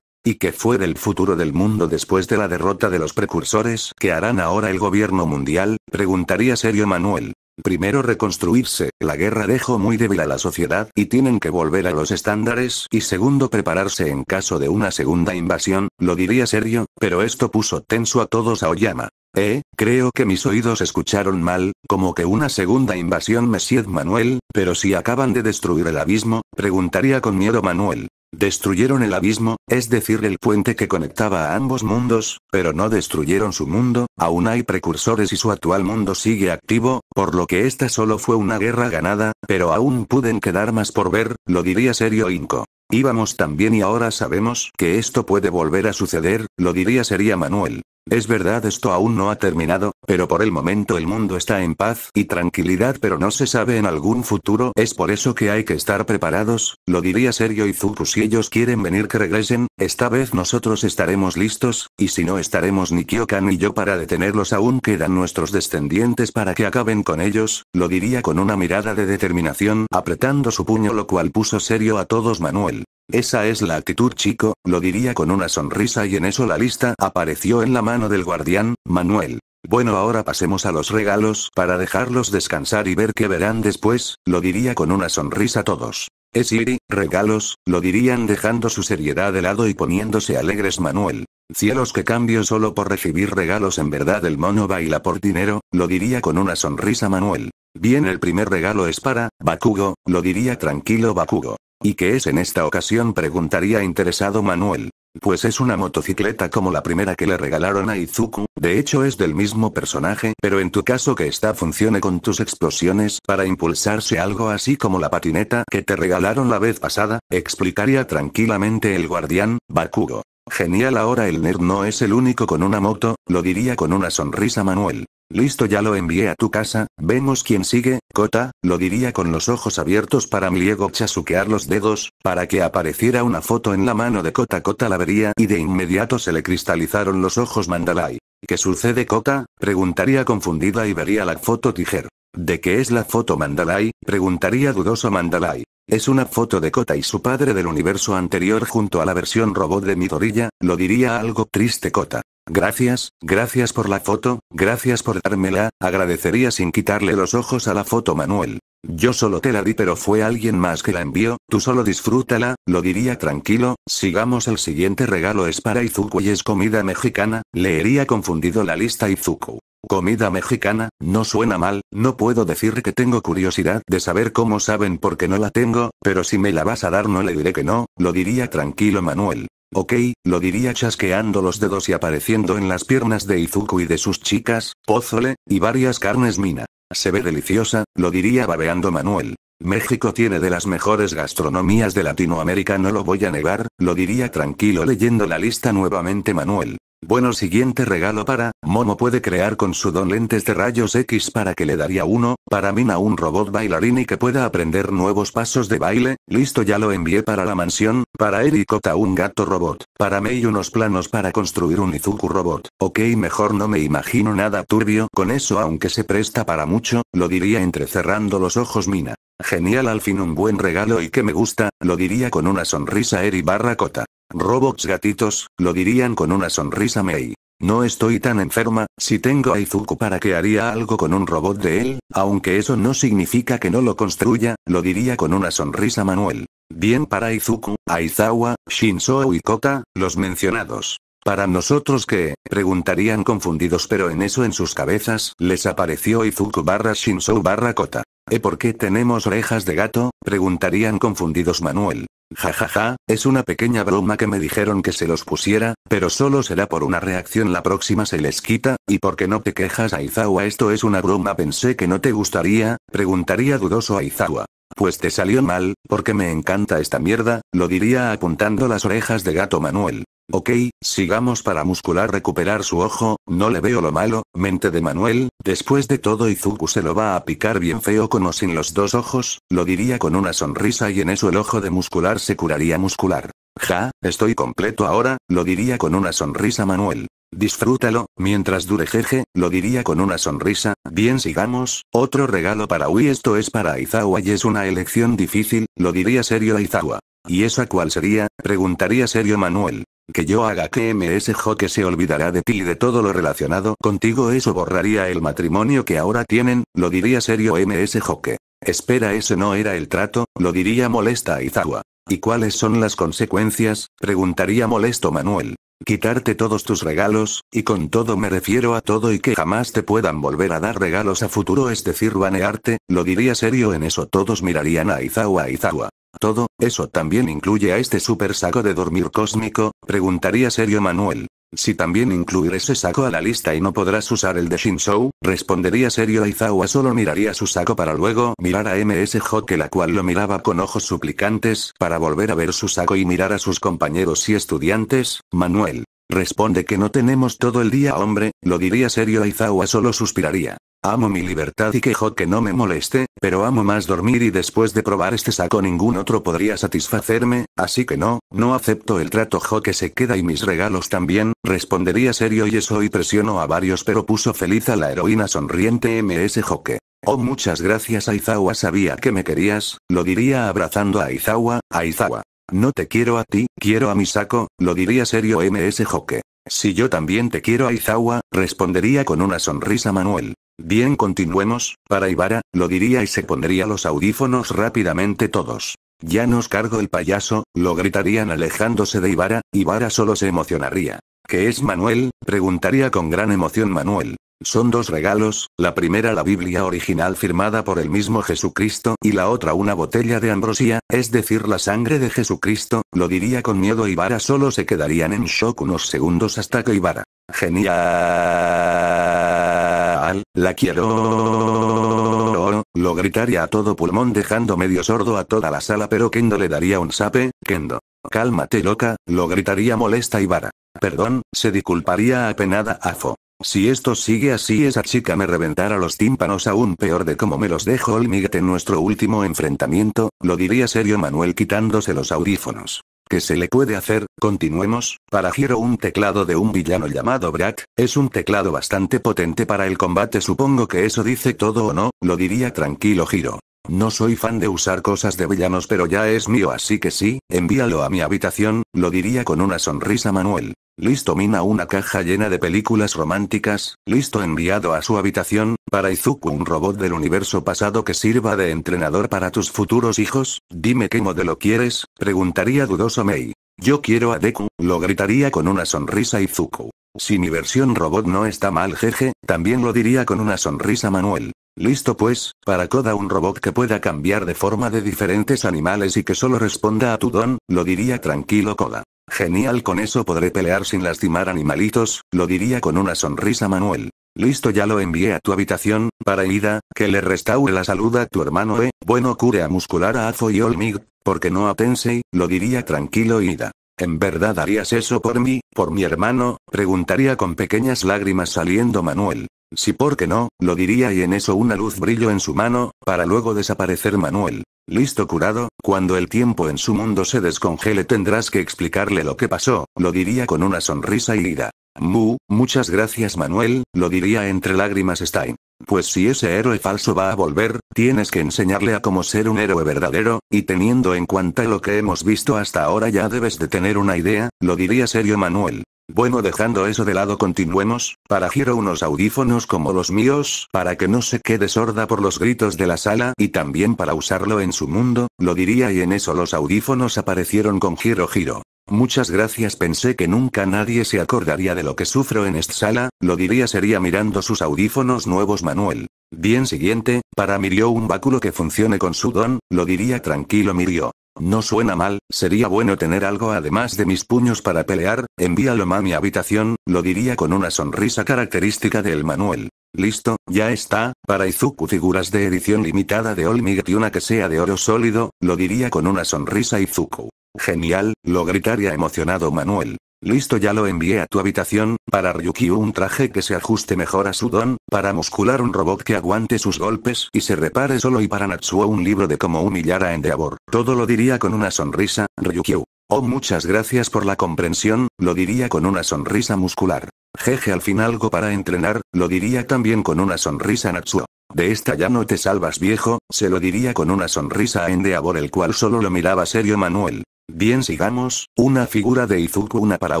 [SPEAKER 1] ¿Y qué fue del futuro del mundo después de la derrota de los precursores que harán ahora el gobierno mundial? Preguntaría serio Manuel. Primero reconstruirse, la guerra dejó muy débil a la sociedad y tienen que volver a los estándares y segundo prepararse en caso de una segunda invasión, lo diría serio, pero esto puso tenso a todos a Oyama. Eh, creo que mis oídos escucharon mal, como que una segunda invasión Messied Manuel, pero si acaban de destruir el abismo, preguntaría con miedo Manuel. Destruyeron el abismo, es decir, el puente que conectaba a ambos mundos, pero no destruyeron su mundo, aún hay precursores y su actual mundo sigue activo, por lo que esta solo fue una guerra ganada, pero aún pueden quedar más por ver, lo diría serio Inco. Íbamos también y ahora sabemos que esto puede volver a suceder, lo diría sería Manuel. Es verdad esto aún no ha terminado, pero por el momento el mundo está en paz y tranquilidad pero no se sabe en algún futuro, es por eso que hay que estar preparados, lo diría Serio y si ellos quieren venir que regresen, esta vez nosotros estaremos listos, y si no estaremos ni Kyokan ni yo para detenerlos aún quedan nuestros descendientes para que acaben con ellos, lo diría con una mirada de determinación apretando su puño lo cual puso serio a todos Manuel. Esa es la actitud chico, lo diría con una sonrisa y en eso la lista apareció en la mano del guardián, Manuel. Bueno ahora pasemos a los regalos para dejarlos descansar y ver qué verán después, lo diría con una sonrisa todos. Es Iri, regalos, lo dirían dejando su seriedad de lado y poniéndose alegres Manuel. Cielos que cambio solo por recibir regalos en verdad el mono baila por dinero, lo diría con una sonrisa Manuel. Bien el primer regalo es para, Bakugo, lo diría tranquilo Bakugo. ¿Y qué es en esta ocasión? preguntaría interesado Manuel. Pues es una motocicleta como la primera que le regalaron a Izuku, de hecho es del mismo personaje, pero en tu caso que esta funcione con tus explosiones para impulsarse algo así como la patineta que te regalaron la vez pasada, explicaría tranquilamente el guardián, Bakugo. Genial ahora el nerd no es el único con una moto, lo diría con una sonrisa Manuel. Listo ya lo envié a tu casa, vemos quién sigue, Kota, lo diría con los ojos abiertos para Mliego chasuquear los dedos, para que apareciera una foto en la mano de Kota Kota la vería y de inmediato se le cristalizaron los ojos Mandalay. ¿Qué sucede Kota? preguntaría confundida y vería la foto Tijer. ¿De qué es la foto Mandalay? preguntaría dudoso Mandalay. Es una foto de Kota y su padre del universo anterior junto a la versión robot de Midorilla, lo diría algo triste Kota. Gracias, gracias por la foto, gracias por dármela, agradecería sin quitarle los ojos a la foto Manuel. Yo solo te la di pero fue alguien más que la envió, tú solo disfrútala, lo diría tranquilo, sigamos el siguiente regalo es para Izuku y es comida mexicana, leería confundido la lista Izuku. Comida mexicana, no suena mal, no puedo decir que tengo curiosidad de saber cómo saben porque no la tengo, pero si me la vas a dar no le diré que no, lo diría tranquilo Manuel. Ok, lo diría chasqueando los dedos y apareciendo en las piernas de Izuku y de sus chicas, pozole, y varias carnes mina. Se ve deliciosa, lo diría babeando Manuel. México tiene de las mejores gastronomías de Latinoamérica, no lo voy a negar, lo diría tranquilo leyendo la lista nuevamente Manuel. Bueno, siguiente regalo para Momo puede crear con su don lentes de rayos X para que le daría uno, para Mina un robot bailarín y que pueda aprender nuevos pasos de baile, listo ya lo envié para la mansión, para Kota un gato robot, para Mei unos planos para construir un Izuku robot, ok mejor no me imagino nada turbio con eso aunque se presta para mucho, lo diría entre cerrando los ojos Mina. Genial al fin un buen regalo y que me gusta, lo diría con una sonrisa Eri barra Kota. Robots gatitos, lo dirían con una sonrisa Mei. No estoy tan enferma, si tengo a Izuku para que haría algo con un robot de él, aunque eso no significa que no lo construya, lo diría con una sonrisa Manuel. Bien para Izuku, Aizawa, Shinso y Kota, los mencionados. Para nosotros que, preguntarían confundidos pero en eso en sus cabezas, les apareció Izuku barra Shinsou barra Kota. Eh por qué tenemos orejas de gato? preguntarían confundidos Manuel. Ja ja, ja, es una pequeña broma que me dijeron que se los pusiera, pero solo será por una reacción la próxima se les quita, y porque no te quejas Aizawa esto es una broma pensé que no te gustaría, preguntaría dudoso Aizawa. Pues te salió mal, porque me encanta esta mierda, lo diría apuntando las orejas de gato Manuel. Ok, sigamos para muscular recuperar su ojo, no le veo lo malo, mente de Manuel, después de todo Izuku se lo va a picar bien feo con o sin los dos ojos, lo diría con una sonrisa y en eso el ojo de muscular se curaría muscular. Ja, estoy completo ahora, lo diría con una sonrisa Manuel. Disfrútalo, mientras dure jeje, lo diría con una sonrisa, bien sigamos, otro regalo para Ui esto es para Aizawa y es una elección difícil, lo diría serio Aizawa. ¿Y esa cuál sería? preguntaría serio Manuel. Que yo haga que MSJ que se olvidará de ti y de todo lo relacionado contigo, eso borraría el matrimonio que ahora tienen, lo diría serio MSJ. Espera, ese no era el trato, lo diría molesta Aizawa. Izawa. ¿Y cuáles son las consecuencias? preguntaría molesto Manuel. Quitarte todos tus regalos, y con todo me refiero a todo y que jamás te puedan volver a dar regalos a futuro, es decir, banearte, lo diría serio en eso todos mirarían a Izawa Izawa. ¿Todo, eso también incluye a este super saco de dormir cósmico? Preguntaría serio Manuel. Si también incluir ese saco a la lista y no podrás usar el de Shinso, respondería serio Aizawa solo miraría su saco para luego mirar a MSJ que la cual lo miraba con ojos suplicantes para volver a ver su saco y mirar a sus compañeros y estudiantes, Manuel. Responde que no tenemos todo el día hombre, lo diría serio Aizawa solo suspiraría. Amo mi libertad y quejo que no me moleste, pero amo más dormir y después de probar este saco ningún otro podría satisfacerme, así que no, no acepto el trato joque se queda y mis regalos también, respondería serio y eso y presionó a varios pero puso feliz a la heroína sonriente MS Joque. Oh muchas gracias Aizawa sabía que me querías, lo diría abrazando a Aizawa, Aizawa. No te quiero a ti, quiero a mi saco, lo diría serio MS joque. Si yo también te quiero a Izawa, respondería con una sonrisa Manuel. Bien continuemos, para Ibara, lo diría y se pondría los audífonos rápidamente todos. Ya nos cargo el payaso, lo gritarían alejándose de Ibara, Ivara solo se emocionaría. ¿Qué es Manuel? preguntaría con gran emoción Manuel. Son dos regalos, la primera la Biblia original firmada por el mismo Jesucristo y la otra una botella de ambrosía, es decir, la sangre de Jesucristo, lo diría con miedo Ivara, solo se quedarían en shock unos segundos hasta que Ibarra. Genial. La quiero. Lo gritaría a todo pulmón dejando medio sordo a toda la sala pero Kendo le daría un sape, Kendo. Cálmate loca, lo gritaría molesta Ivara. Perdón, se disculparía apenada Afo. Si esto sigue así esa chica me reventará los tímpanos aún peor de como me los dejó Olmigate en nuestro último enfrentamiento, lo diría serio Manuel quitándose los audífonos. ¿Qué se le puede hacer? Continuemos, para Giro un teclado de un villano llamado Brat, es un teclado bastante potente para el combate supongo que eso dice todo o no, lo diría tranquilo Giro. No soy fan de usar cosas de villanos pero ya es mío así que sí, envíalo a mi habitación, lo diría con una sonrisa Manuel. Listo mina una caja llena de películas románticas, listo enviado a su habitación, para Izuku un robot del universo pasado que sirva de entrenador para tus futuros hijos, dime qué modelo quieres, preguntaría dudoso Mei. Yo quiero a Deku, lo gritaría con una sonrisa Izuku. Si mi versión robot no está mal jeje, también lo diría con una sonrisa Manuel. Listo pues, para Koda un robot que pueda cambiar de forma de diferentes animales y que solo responda a tu don, lo diría tranquilo Koda. Genial con eso podré pelear sin lastimar animalitos, lo diría con una sonrisa Manuel. Listo ya lo envié a tu habitación, para Ida, que le restaure la salud a tu hermano E, bueno cure a muscular a Azo y Olmig, porque no a Tensei, lo diría tranquilo Ida. ¿En verdad harías eso por mí, por mi hermano? preguntaría con pequeñas lágrimas saliendo Manuel. Si porque por qué no, lo diría y en eso una luz brilló en su mano, para luego desaparecer Manuel. Listo curado, cuando el tiempo en su mundo se descongele tendrás que explicarle lo que pasó, lo diría con una sonrisa y ira. Mu, muchas gracias Manuel, lo diría entre lágrimas Stein. Pues si ese héroe falso va a volver, tienes que enseñarle a cómo ser un héroe verdadero, y teniendo en cuenta lo que hemos visto hasta ahora ya debes de tener una idea, lo diría serio Manuel. Bueno dejando eso de lado continuemos, para giro unos audífonos como los míos, para que no se quede sorda por los gritos de la sala y también para usarlo en su mundo, lo diría y en eso los audífonos aparecieron con giro giro. Muchas gracias pensé que nunca nadie se acordaría de lo que sufro en esta sala, lo diría sería mirando sus audífonos nuevos Manuel. Bien siguiente, para Mirio un báculo que funcione con su don, lo diría tranquilo Mirio. No suena mal, sería bueno tener algo además de mis puños para pelear, envíalo a mi habitación, lo diría con una sonrisa característica del Manuel. Listo, ya está, para Izuku figuras de edición limitada de Olmigat y una que sea de oro sólido, lo diría con una sonrisa Izuku. Genial, lo gritaría emocionado Manuel. Listo ya lo envié a tu habitación, para Ryukyu un traje que se ajuste mejor a su don, para muscular un robot que aguante sus golpes y se repare solo y para Natsuo un libro de cómo humillar a Endeavor. Todo lo diría con una sonrisa, Ryukyu. Oh muchas gracias por la comprensión, lo diría con una sonrisa muscular. Jeje al fin algo para entrenar, lo diría también con una sonrisa Natsuo. De esta ya no te salvas viejo, se lo diría con una sonrisa a Endeavor el cual solo lo miraba serio Manuel. Bien sigamos, una figura de Izuku una para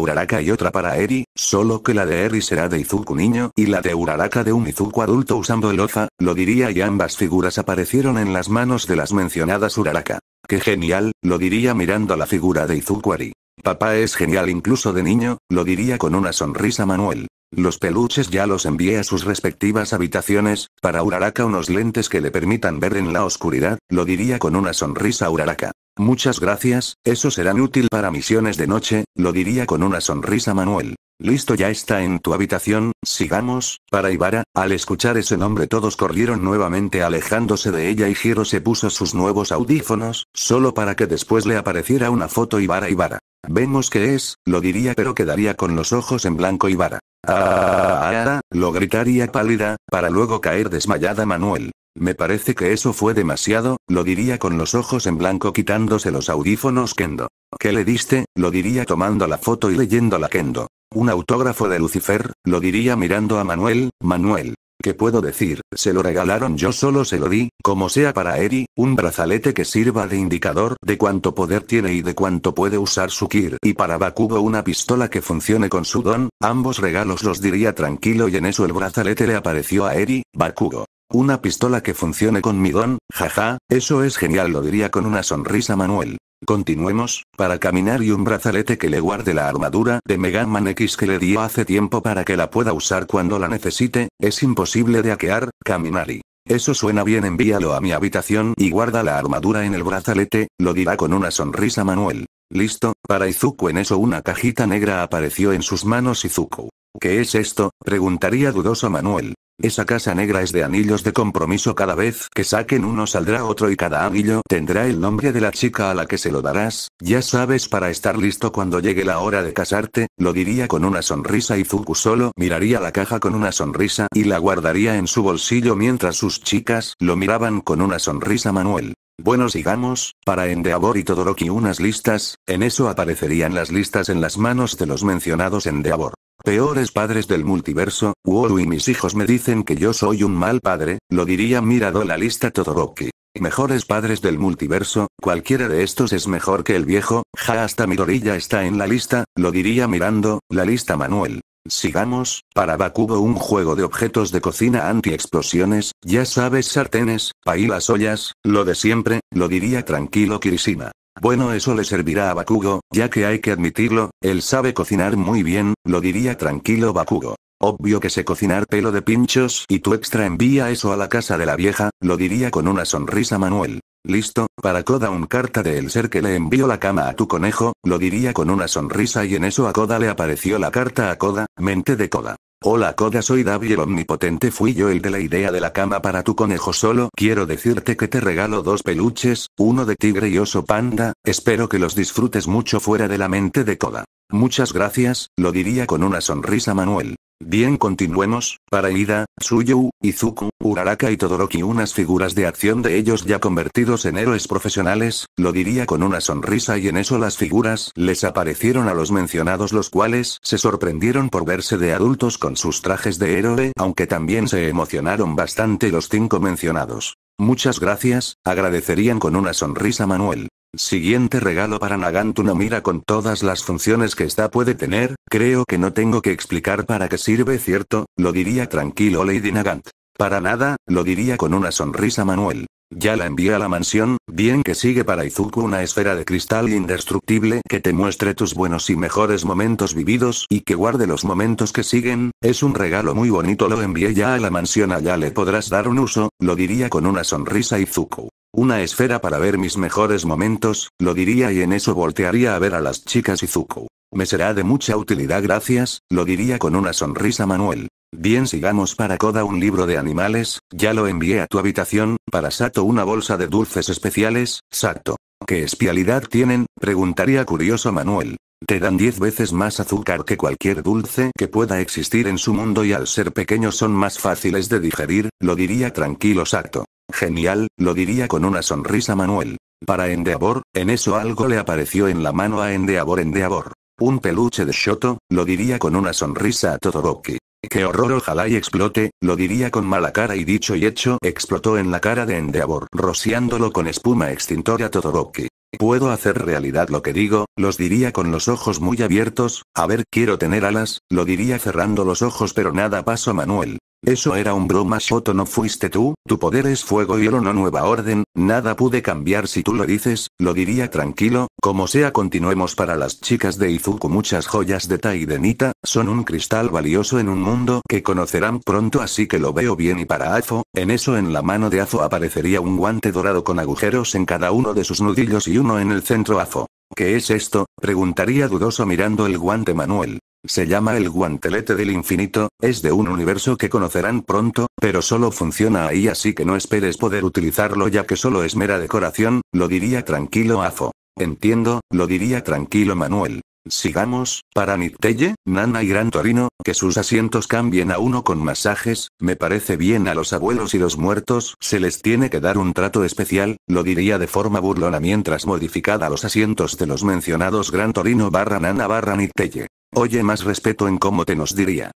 [SPEAKER 1] Uraraka y otra para Eri, solo que la de Eri será de Izuku niño y la de Uraraka de un Izuku adulto usando el Oza, lo diría y ambas figuras aparecieron en las manos de las mencionadas Uraraka. ¡Qué genial! lo diría mirando la figura de Izuku Eri. Papá es genial incluso de niño, lo diría con una sonrisa Manuel. Los peluches ya los envié a sus respectivas habitaciones, para Uraraka unos lentes que le permitan ver en la oscuridad, lo diría con una sonrisa Uraraka. Muchas gracias, eso serán útil para misiones de noche, lo diría con una sonrisa Manuel. Listo ya está en tu habitación, sigamos, para Ivara, al escuchar ese nombre todos corrieron nuevamente alejándose de ella y Giro se puso sus nuevos audífonos, solo para que después le apareciera una foto Ivara Ivara. Vemos que es, lo diría pero quedaría con los ojos en blanco Ivara. Ah, lo gritaría pálida, para luego caer desmayada Manuel. Me parece que eso fue demasiado, lo diría con los ojos en blanco quitándose los audífonos Kendo. ¿Qué le diste? Lo diría tomando la foto y leyéndola Kendo. Un autógrafo de Lucifer, lo diría mirando a Manuel, Manuel. ¿Qué puedo decir? Se lo regalaron yo solo se lo di, como sea para Eri, un brazalete que sirva de indicador de cuánto poder tiene y de cuánto puede usar su Kir y para Bakugo una pistola que funcione con su don, ambos regalos los diría tranquilo y en eso el brazalete le apareció a Eri, Bakugo. Una pistola que funcione con mi jaja, eso es genial, lo diría con una sonrisa Manuel. Continuemos, para caminar y un brazalete que le guarde la armadura de Megaman Man X que le dio hace tiempo para que la pueda usar cuando la necesite, es imposible de hackear, caminar y... Eso suena bien, envíalo a mi habitación y guarda la armadura en el brazalete, lo dirá con una sonrisa Manuel. Listo, para Izuku en eso una cajita negra apareció en sus manos Izuku ¿Qué es esto? preguntaría dudoso Manuel. Esa casa negra es de anillos de compromiso. Cada vez que saquen uno saldrá otro y cada anillo tendrá el nombre de la chica a la que se lo darás. Ya sabes para estar listo cuando llegue la hora de casarte, lo diría con una sonrisa y Zuku solo miraría la caja con una sonrisa y la guardaría en su bolsillo mientras sus chicas lo miraban con una sonrisa Manuel. Bueno, sigamos, para Endeavor y Todoroki unas listas, en eso aparecerían las listas en las manos de los mencionados Endeavor. Peores padres del multiverso, Uoru y mis hijos me dicen que yo soy un mal padre, lo diría mirado la lista Todoroki. Mejores padres del multiverso, cualquiera de estos es mejor que el viejo, ja hasta mi Midorilla está en la lista, lo diría mirando, la lista Manuel. Sigamos, para Bakugo un juego de objetos de cocina anti-explosiones, ya sabes sartenes, ahí las ollas, lo de siempre, lo diría tranquilo Kirishima. Bueno, eso le servirá a Bakugo, ya que hay que admitirlo, él sabe cocinar muy bien, lo diría tranquilo Bakugo. Obvio que sé cocinar pelo de pinchos y tu extra envía eso a la casa de la vieja, lo diría con una sonrisa Manuel. Listo, para Koda un carta de el ser que le envió la cama a tu conejo, lo diría con una sonrisa y en eso a Koda le apareció la carta a Koda, mente de Koda. Hola Koda soy Davi el omnipotente fui yo el de la idea de la cama para tu conejo solo quiero decirte que te regalo dos peluches, uno de tigre y oso panda, espero que los disfrutes mucho fuera de la mente de Koda. Muchas gracias, lo diría con una sonrisa Manuel. Bien, continuemos. Para Ida, Tsuyu, Izuku, Uraraka y Todoroki, unas figuras de acción de ellos ya convertidos en héroes profesionales, lo diría con una sonrisa, y en eso las figuras les aparecieron a los mencionados, los cuales se sorprendieron por verse de adultos con sus trajes de héroe, aunque también se emocionaron bastante los cinco mencionados. Muchas gracias, agradecerían con una sonrisa Manuel. Siguiente regalo para Nagant una mira con todas las funciones que esta puede tener, creo que no tengo que explicar para qué sirve cierto, lo diría tranquilo Lady Nagant. Para nada, lo diría con una sonrisa Manuel. Ya la envié a la mansión, bien que sigue para Izuku una esfera de cristal indestructible que te muestre tus buenos y mejores momentos vividos y que guarde los momentos que siguen, es un regalo muy bonito lo envié ya a la mansión allá le podrás dar un uso, lo diría con una sonrisa Izuku. Una esfera para ver mis mejores momentos, lo diría y en eso voltearía a ver a las chicas Izuku. Me será de mucha utilidad gracias, lo diría con una sonrisa Manuel. Bien sigamos para Koda un libro de animales, ya lo envié a tu habitación, para Sato una bolsa de dulces especiales, Sato. ¿Qué espialidad tienen? preguntaría curioso Manuel. Te dan diez veces más azúcar que cualquier dulce que pueda existir en su mundo y al ser pequeños son más fáciles de digerir, lo diría tranquilo Sato. Genial, lo diría con una sonrisa Manuel. Para Endeavor, en eso algo le apareció en la mano a Endeavor Endeavor. Un peluche de Shoto, lo diría con una sonrisa a Todoroki. ¡Qué horror! Ojalá y explote, lo diría con mala cara y dicho y hecho, explotó en la cara de Endeavor, rociándolo con espuma extintora Todoroki. Puedo hacer realidad lo que digo, los diría con los ojos muy abiertos, a ver, quiero tener alas, lo diría cerrando los ojos pero nada pasó Manuel. Eso era un broma Shoto no fuiste tú, tu poder es fuego y oro no nueva orden, nada pude cambiar si tú lo dices, lo diría tranquilo, como sea continuemos para las chicas de Izuku muchas joyas de Tai de Nita, son un cristal valioso en un mundo que conocerán pronto así que lo veo bien y para Afo, en eso en la mano de Afo aparecería un guante dorado con agujeros en cada uno de sus nudillos y uno en el centro Afo. ¿Qué es esto? preguntaría dudoso mirando el guante Manuel. Se llama el guantelete del infinito, es de un universo que conocerán pronto, pero solo funciona ahí así que no esperes poder utilizarlo ya que solo es mera decoración, lo diría tranquilo Afo. Entiendo, lo diría tranquilo Manuel. Sigamos, para nitelle Nana y Gran Torino, que sus asientos cambien a uno con masajes, me parece bien a los abuelos y los muertos, se les tiene que dar un trato especial, lo diría de forma burlona mientras modificada los asientos de los mencionados Gran Torino barra Nana barra Nitelle. Oye más respeto en cómo te nos diría.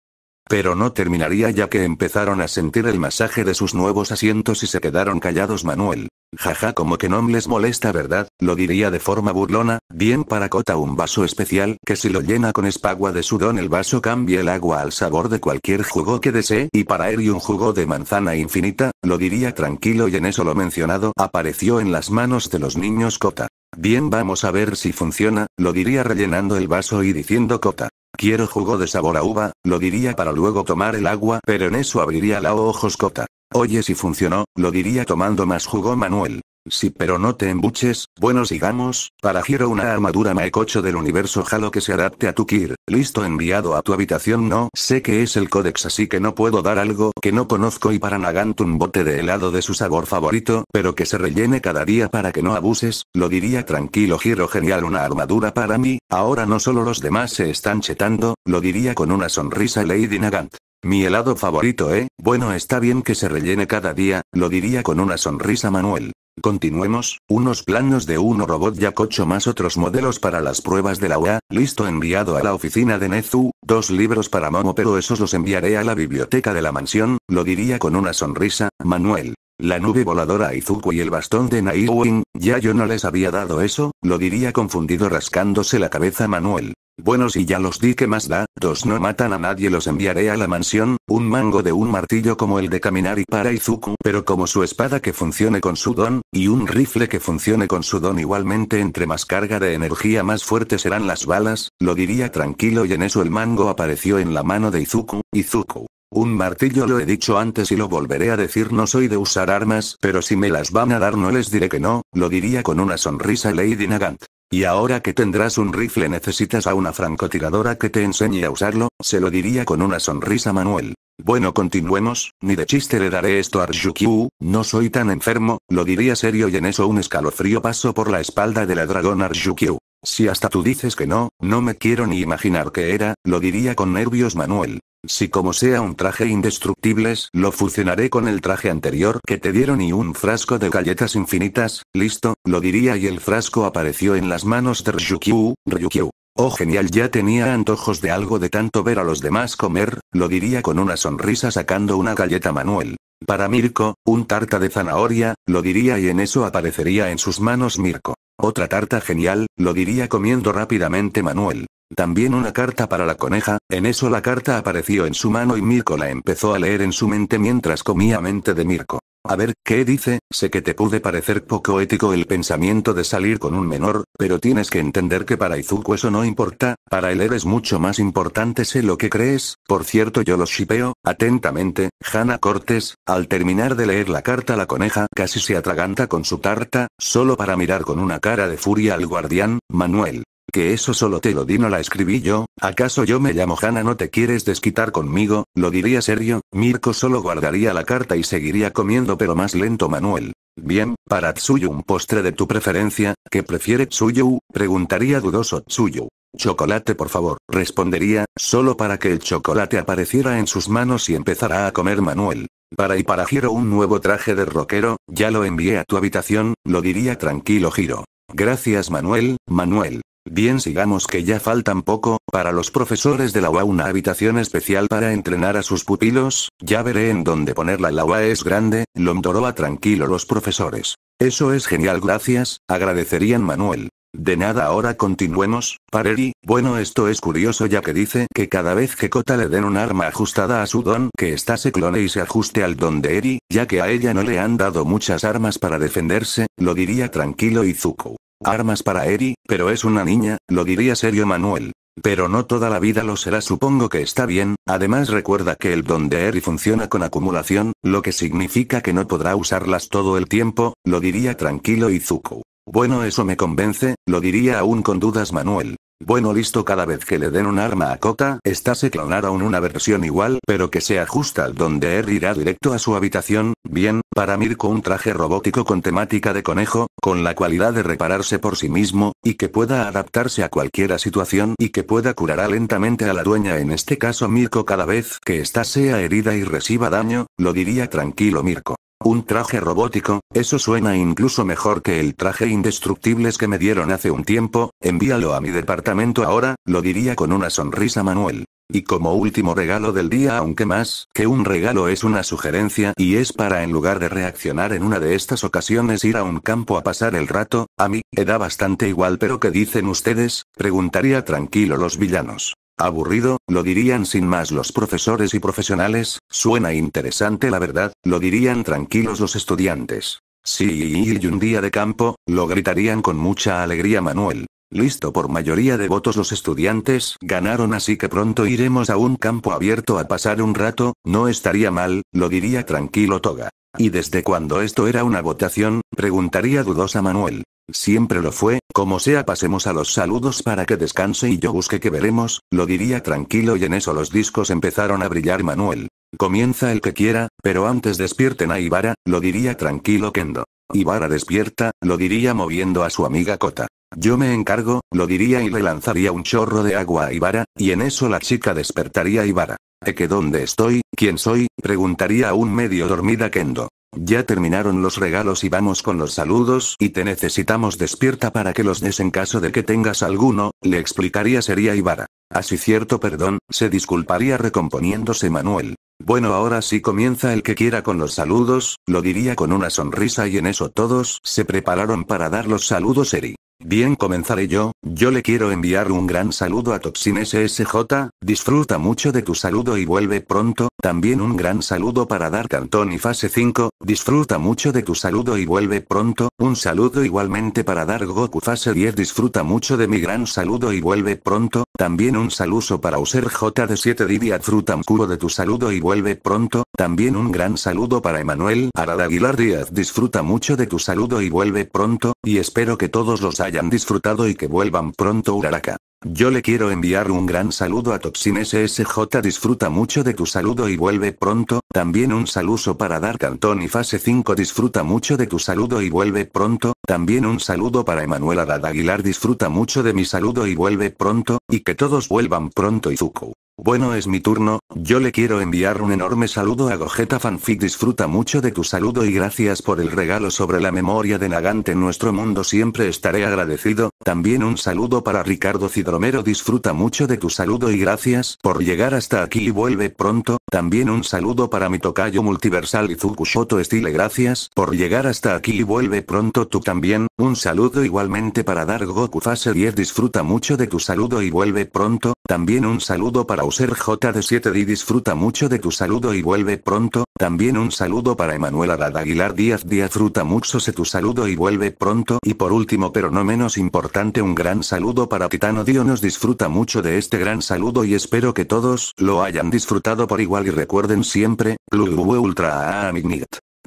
[SPEAKER 1] Pero no terminaría ya que empezaron a sentir el masaje de sus nuevos asientos y se quedaron callados Manuel. Jaja como que no les molesta verdad, lo diría de forma burlona, bien para Cota un vaso especial que si lo llena con espagua de sudón el vaso cambia el agua al sabor de cualquier jugo que desee y para Eri un jugo de manzana infinita, lo diría tranquilo y en eso lo mencionado apareció en las manos de los niños Cota. Bien, vamos a ver si funciona, lo diría rellenando el vaso y diciendo cota. Quiero jugo de sabor a uva, lo diría para luego tomar el agua, pero en eso abriría la ojos cota. Oye si funcionó, lo diría tomando más jugo Manuel. Sí, pero no te embuches, bueno sigamos, para giro una armadura maecocho del universo jalo que se adapte a tu Kir, listo enviado a tu habitación no, sé que es el códex así que no puedo dar algo que no conozco y para Nagant un bote de helado de su sabor favorito, pero que se rellene cada día para que no abuses, lo diría tranquilo giro genial una armadura para mí, ahora no solo los demás se están chetando, lo diría con una sonrisa Lady Nagant. Mi helado favorito, ¿eh? Bueno, está bien que se rellene cada día, lo diría con una sonrisa Manuel. Continuemos, unos planos de uno robot cocho más otros modelos para las pruebas de la UA, listo enviado a la oficina de Nezu, dos libros para Momo pero esos los enviaré a la biblioteca de la mansión, lo diría con una sonrisa, Manuel. La nube voladora Izuku y el bastón de Naiwing, ya yo no les había dado eso, lo diría confundido rascándose la cabeza Manuel. Bueno si ya los di que más da, dos no matan a nadie los enviaré a la mansión, un mango de un martillo como el de caminar y para Izuku pero como su espada que funcione con su don, y un rifle que funcione con su don igualmente entre más carga de energía más fuerte serán las balas, lo diría tranquilo y en eso el mango apareció en la mano de Izuku, Izuku. Un martillo lo he dicho antes y lo volveré a decir no soy de usar armas, pero si me las van a dar no les diré que no, lo diría con una sonrisa Lady Nagant. Y ahora que tendrás un rifle necesitas a una francotiradora que te enseñe a usarlo, se lo diría con una sonrisa Manuel. Bueno continuemos, ni de chiste le daré esto a Arjukyu, no soy tan enfermo, lo diría serio y en eso un escalofrío pasó por la espalda de la dragón Arjukyu. Si hasta tú dices que no, no me quiero ni imaginar que era, lo diría con nervios Manuel. Si como sea un traje indestructibles, lo fusionaré con el traje anterior que te dieron y un frasco de galletas infinitas, listo, lo diría y el frasco apareció en las manos de Ryukyu, Ryukyu. Oh genial, ya tenía antojos de algo de tanto ver a los demás comer, lo diría con una sonrisa sacando una galleta Manuel. Para Mirko, un tarta de zanahoria, lo diría y en eso aparecería en sus manos Mirko. Otra tarta genial, lo diría comiendo rápidamente Manuel. También una carta para la coneja, en eso la carta apareció en su mano y Mirko la empezó a leer en su mente mientras comía mente de Mirko. A ver, ¿qué dice? Sé que te pude parecer poco ético el pensamiento de salir con un menor, pero tienes que entender que para Izuku eso no importa, para él eres mucho más importante sé lo que crees, por cierto yo los shipeo, atentamente, Hannah Cortes, al terminar de leer la carta la coneja casi se atraganta con su tarta, solo para mirar con una cara de furia al guardián, Manuel. Que eso solo te lo di no la escribí yo, ¿acaso yo me llamo Hanna no te quieres desquitar conmigo? Lo diría serio, Mirko solo guardaría la carta y seguiría comiendo pero más lento Manuel. Bien, para Tsuyu un postre de tu preferencia, ¿qué prefiere Tsuyu? Preguntaría dudoso Tsuyu. Chocolate por favor, respondería, solo para que el chocolate apareciera en sus manos y empezara a comer Manuel. Para y para Giro un nuevo traje de rockero, ya lo envié a tu habitación, lo diría tranquilo Giro. Gracias Manuel, Manuel. Bien sigamos que ya faltan poco, para los profesores de la UA una habitación especial para entrenar a sus pupilos, ya veré en dónde ponerla la UA es grande, Lomdoroa tranquilo los profesores. Eso es genial gracias, agradecerían Manuel. De nada ahora continuemos, Pareri, bueno esto es curioso ya que dice que cada vez que Kota le den un arma ajustada a su don que está se clone y se ajuste al don de Eri, ya que a ella no le han dado muchas armas para defenderse, lo diría tranquilo Izuku. Armas para Eri, pero es una niña, lo diría serio Manuel. Pero no toda la vida lo será, supongo que está bien, además recuerda que el don de Eri funciona con acumulación, lo que significa que no podrá usarlas todo el tiempo, lo diría tranquilo Izuku. Bueno eso me convence, lo diría aún con dudas Manuel. Bueno listo cada vez que le den un arma a Kota, esta se en una versión igual pero que se ajusta al donde él irá directo a su habitación, bien, para Mirko un traje robótico con temática de conejo, con la cualidad de repararse por sí mismo, y que pueda adaptarse a cualquiera situación y que pueda curar lentamente a la dueña en este caso Mirko cada vez que esta sea herida y reciba daño, lo diría tranquilo Mirko. Un traje robótico, eso suena incluso mejor que el traje indestructibles que me dieron hace un tiempo, envíalo a mi departamento ahora, lo diría con una sonrisa Manuel. Y como último regalo del día, aunque más que un regalo es una sugerencia y es para en lugar de reaccionar en una de estas ocasiones ir a un campo a pasar el rato, a mí, me da bastante igual pero ¿qué dicen ustedes? preguntaría tranquilo los villanos. Aburrido, lo dirían sin más los profesores y profesionales, suena interesante la verdad, lo dirían tranquilos los estudiantes. Sí, y un día de campo, lo gritarían con mucha alegría Manuel. Listo por mayoría de votos los estudiantes, ganaron así que pronto iremos a un campo abierto a pasar un rato, no estaría mal, lo diría tranquilo Toga. ¿Y desde cuando esto era una votación? preguntaría dudosa Manuel. Siempre lo fue, como sea pasemos a los saludos para que descanse y yo busque que veremos, lo diría tranquilo y en eso los discos empezaron a brillar Manuel. Comienza el que quiera, pero antes despierten a Ivara lo diría tranquilo Kendo. Ivara despierta, lo diría moviendo a su amiga Kota. Yo me encargo, lo diría y le lanzaría un chorro de agua a Ivara y en eso la chica despertaría a Ivara. ¿E que dónde estoy? ¿Quién soy? preguntaría a un medio dormida Kendo. Ya terminaron los regalos y vamos con los saludos y te necesitamos despierta para que los des en caso de que tengas alguno, le explicaría sería Ivara. Así cierto perdón, se disculparía recomponiéndose Manuel. Bueno ahora sí comienza el que quiera con los saludos, lo diría con una sonrisa y en eso todos se prepararon para dar los saludos Eri. Bien comenzaré yo, yo le quiero enviar un gran saludo a Toxin SSJ, disfruta mucho de tu saludo y vuelve pronto, también un gran saludo para Dark y Fase 5, disfruta mucho de tu saludo y vuelve pronto, un saludo igualmente para Dark Goku Fase 10 disfruta mucho de mi gran saludo y vuelve pronto, también un saludo para User J de 7 Didi disfruta de tu saludo y vuelve pronto, también un gran saludo para Emanuel Arad Aguilar Díaz disfruta mucho de tu saludo y vuelve pronto, y espero que todos los hayan disfrutado y que vuelvan pronto Uraraka. Yo le quiero enviar un gran saludo a Toxin SSJ. Disfruta mucho de tu saludo y vuelve pronto. También un saludo para Dark y Fase 5. Disfruta mucho de tu saludo y vuelve pronto. También un saludo para Emanuela Dada Aguilar. Disfruta mucho de mi saludo y vuelve pronto. Y que todos vuelvan pronto. Izuku. Bueno es mi turno, yo le quiero enviar un enorme saludo a Gogeta Fanfic disfruta mucho de tu saludo y gracias por el regalo sobre la memoria de Nagante en nuestro mundo siempre estaré agradecido, también un saludo para Ricardo Cidromero disfruta mucho de tu saludo y gracias por llegar hasta aquí y vuelve pronto, también un saludo para mi tocayo multiversal y Zukushoto estile gracias por llegar hasta aquí y vuelve pronto tú también, un saludo igualmente para Dar Goku fase 10 disfruta mucho de tu saludo y vuelve pronto, también un saludo para j JD7 d disfruta mucho de tu saludo y vuelve pronto. También un saludo para Emanuela Dada Aguilar Díaz Díaz fruta mucho de tu saludo y vuelve pronto. Y por último pero no menos importante un gran saludo para Titano Dio nos disfruta mucho de este gran saludo y espero que todos lo hayan disfrutado por igual y recuerden siempre, Club Ultra a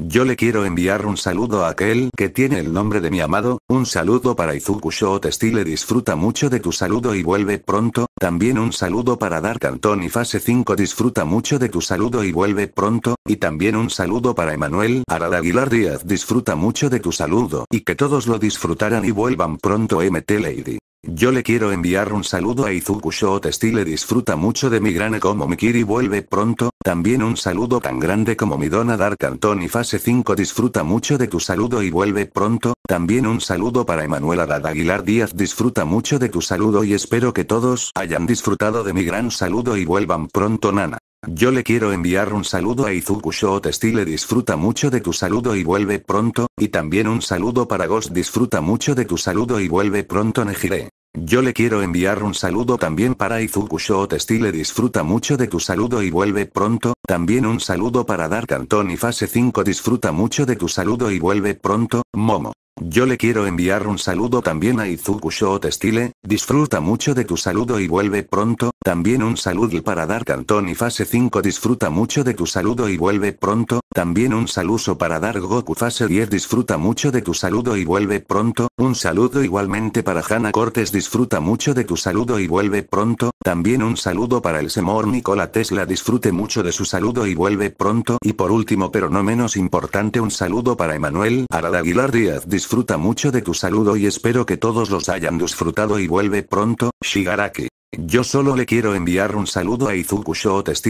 [SPEAKER 1] yo le quiero enviar un saludo a aquel que tiene el nombre de mi amado, un saludo para Izuku Testile disfruta mucho de tu saludo y vuelve pronto, también un saludo para Dark y Fase 5 disfruta mucho de tu saludo y vuelve pronto, y también un saludo para Emanuel Arad Aguilar Díaz disfruta mucho de tu saludo y que todos lo disfrutaran y vuelvan pronto MT Lady. Yo le quiero enviar un saludo a Izuku Shotestile disfruta mucho de mi grana como Mikiri vuelve pronto, también un saludo tan grande como mi dona Dark Antoni fase 5 disfruta mucho de tu saludo y vuelve pronto, también un saludo para Emanuela Dad Aguilar Díaz disfruta mucho de tu saludo y espero que todos hayan disfrutado de mi gran saludo y vuelvan pronto nana. Yo le quiero enviar un saludo a Izuku Style disfruta mucho de tu saludo y vuelve pronto, y también un saludo para Ghost disfruta mucho de tu saludo y vuelve pronto Nejire. Yo le quiero enviar un saludo también para Izuku Style disfruta mucho de tu saludo y vuelve pronto, también un saludo para Dark y Fase 5 disfruta mucho de tu saludo y vuelve pronto, Momo. Yo le quiero enviar un saludo también a Izuku Style disfruta mucho de tu saludo y vuelve pronto, también un saludo para Dark Anton y fase 5 disfruta mucho de tu saludo y vuelve pronto, también un saludo para Dark Goku fase 10 disfruta mucho de tu saludo y vuelve pronto, un saludo igualmente para Hannah Cortes disfruta mucho de tu saludo y vuelve pronto, también un saludo para el Semor Nikola Tesla disfrute mucho de su saludo y vuelve pronto y por último pero no menos importante un saludo para Emanuel Arad Aguilar Díaz disfruta mucho de tu saludo y espero que todos los hayan disfrutado y vuelve pronto, Shigaraki. Yo solo le quiero enviar un saludo a Izuku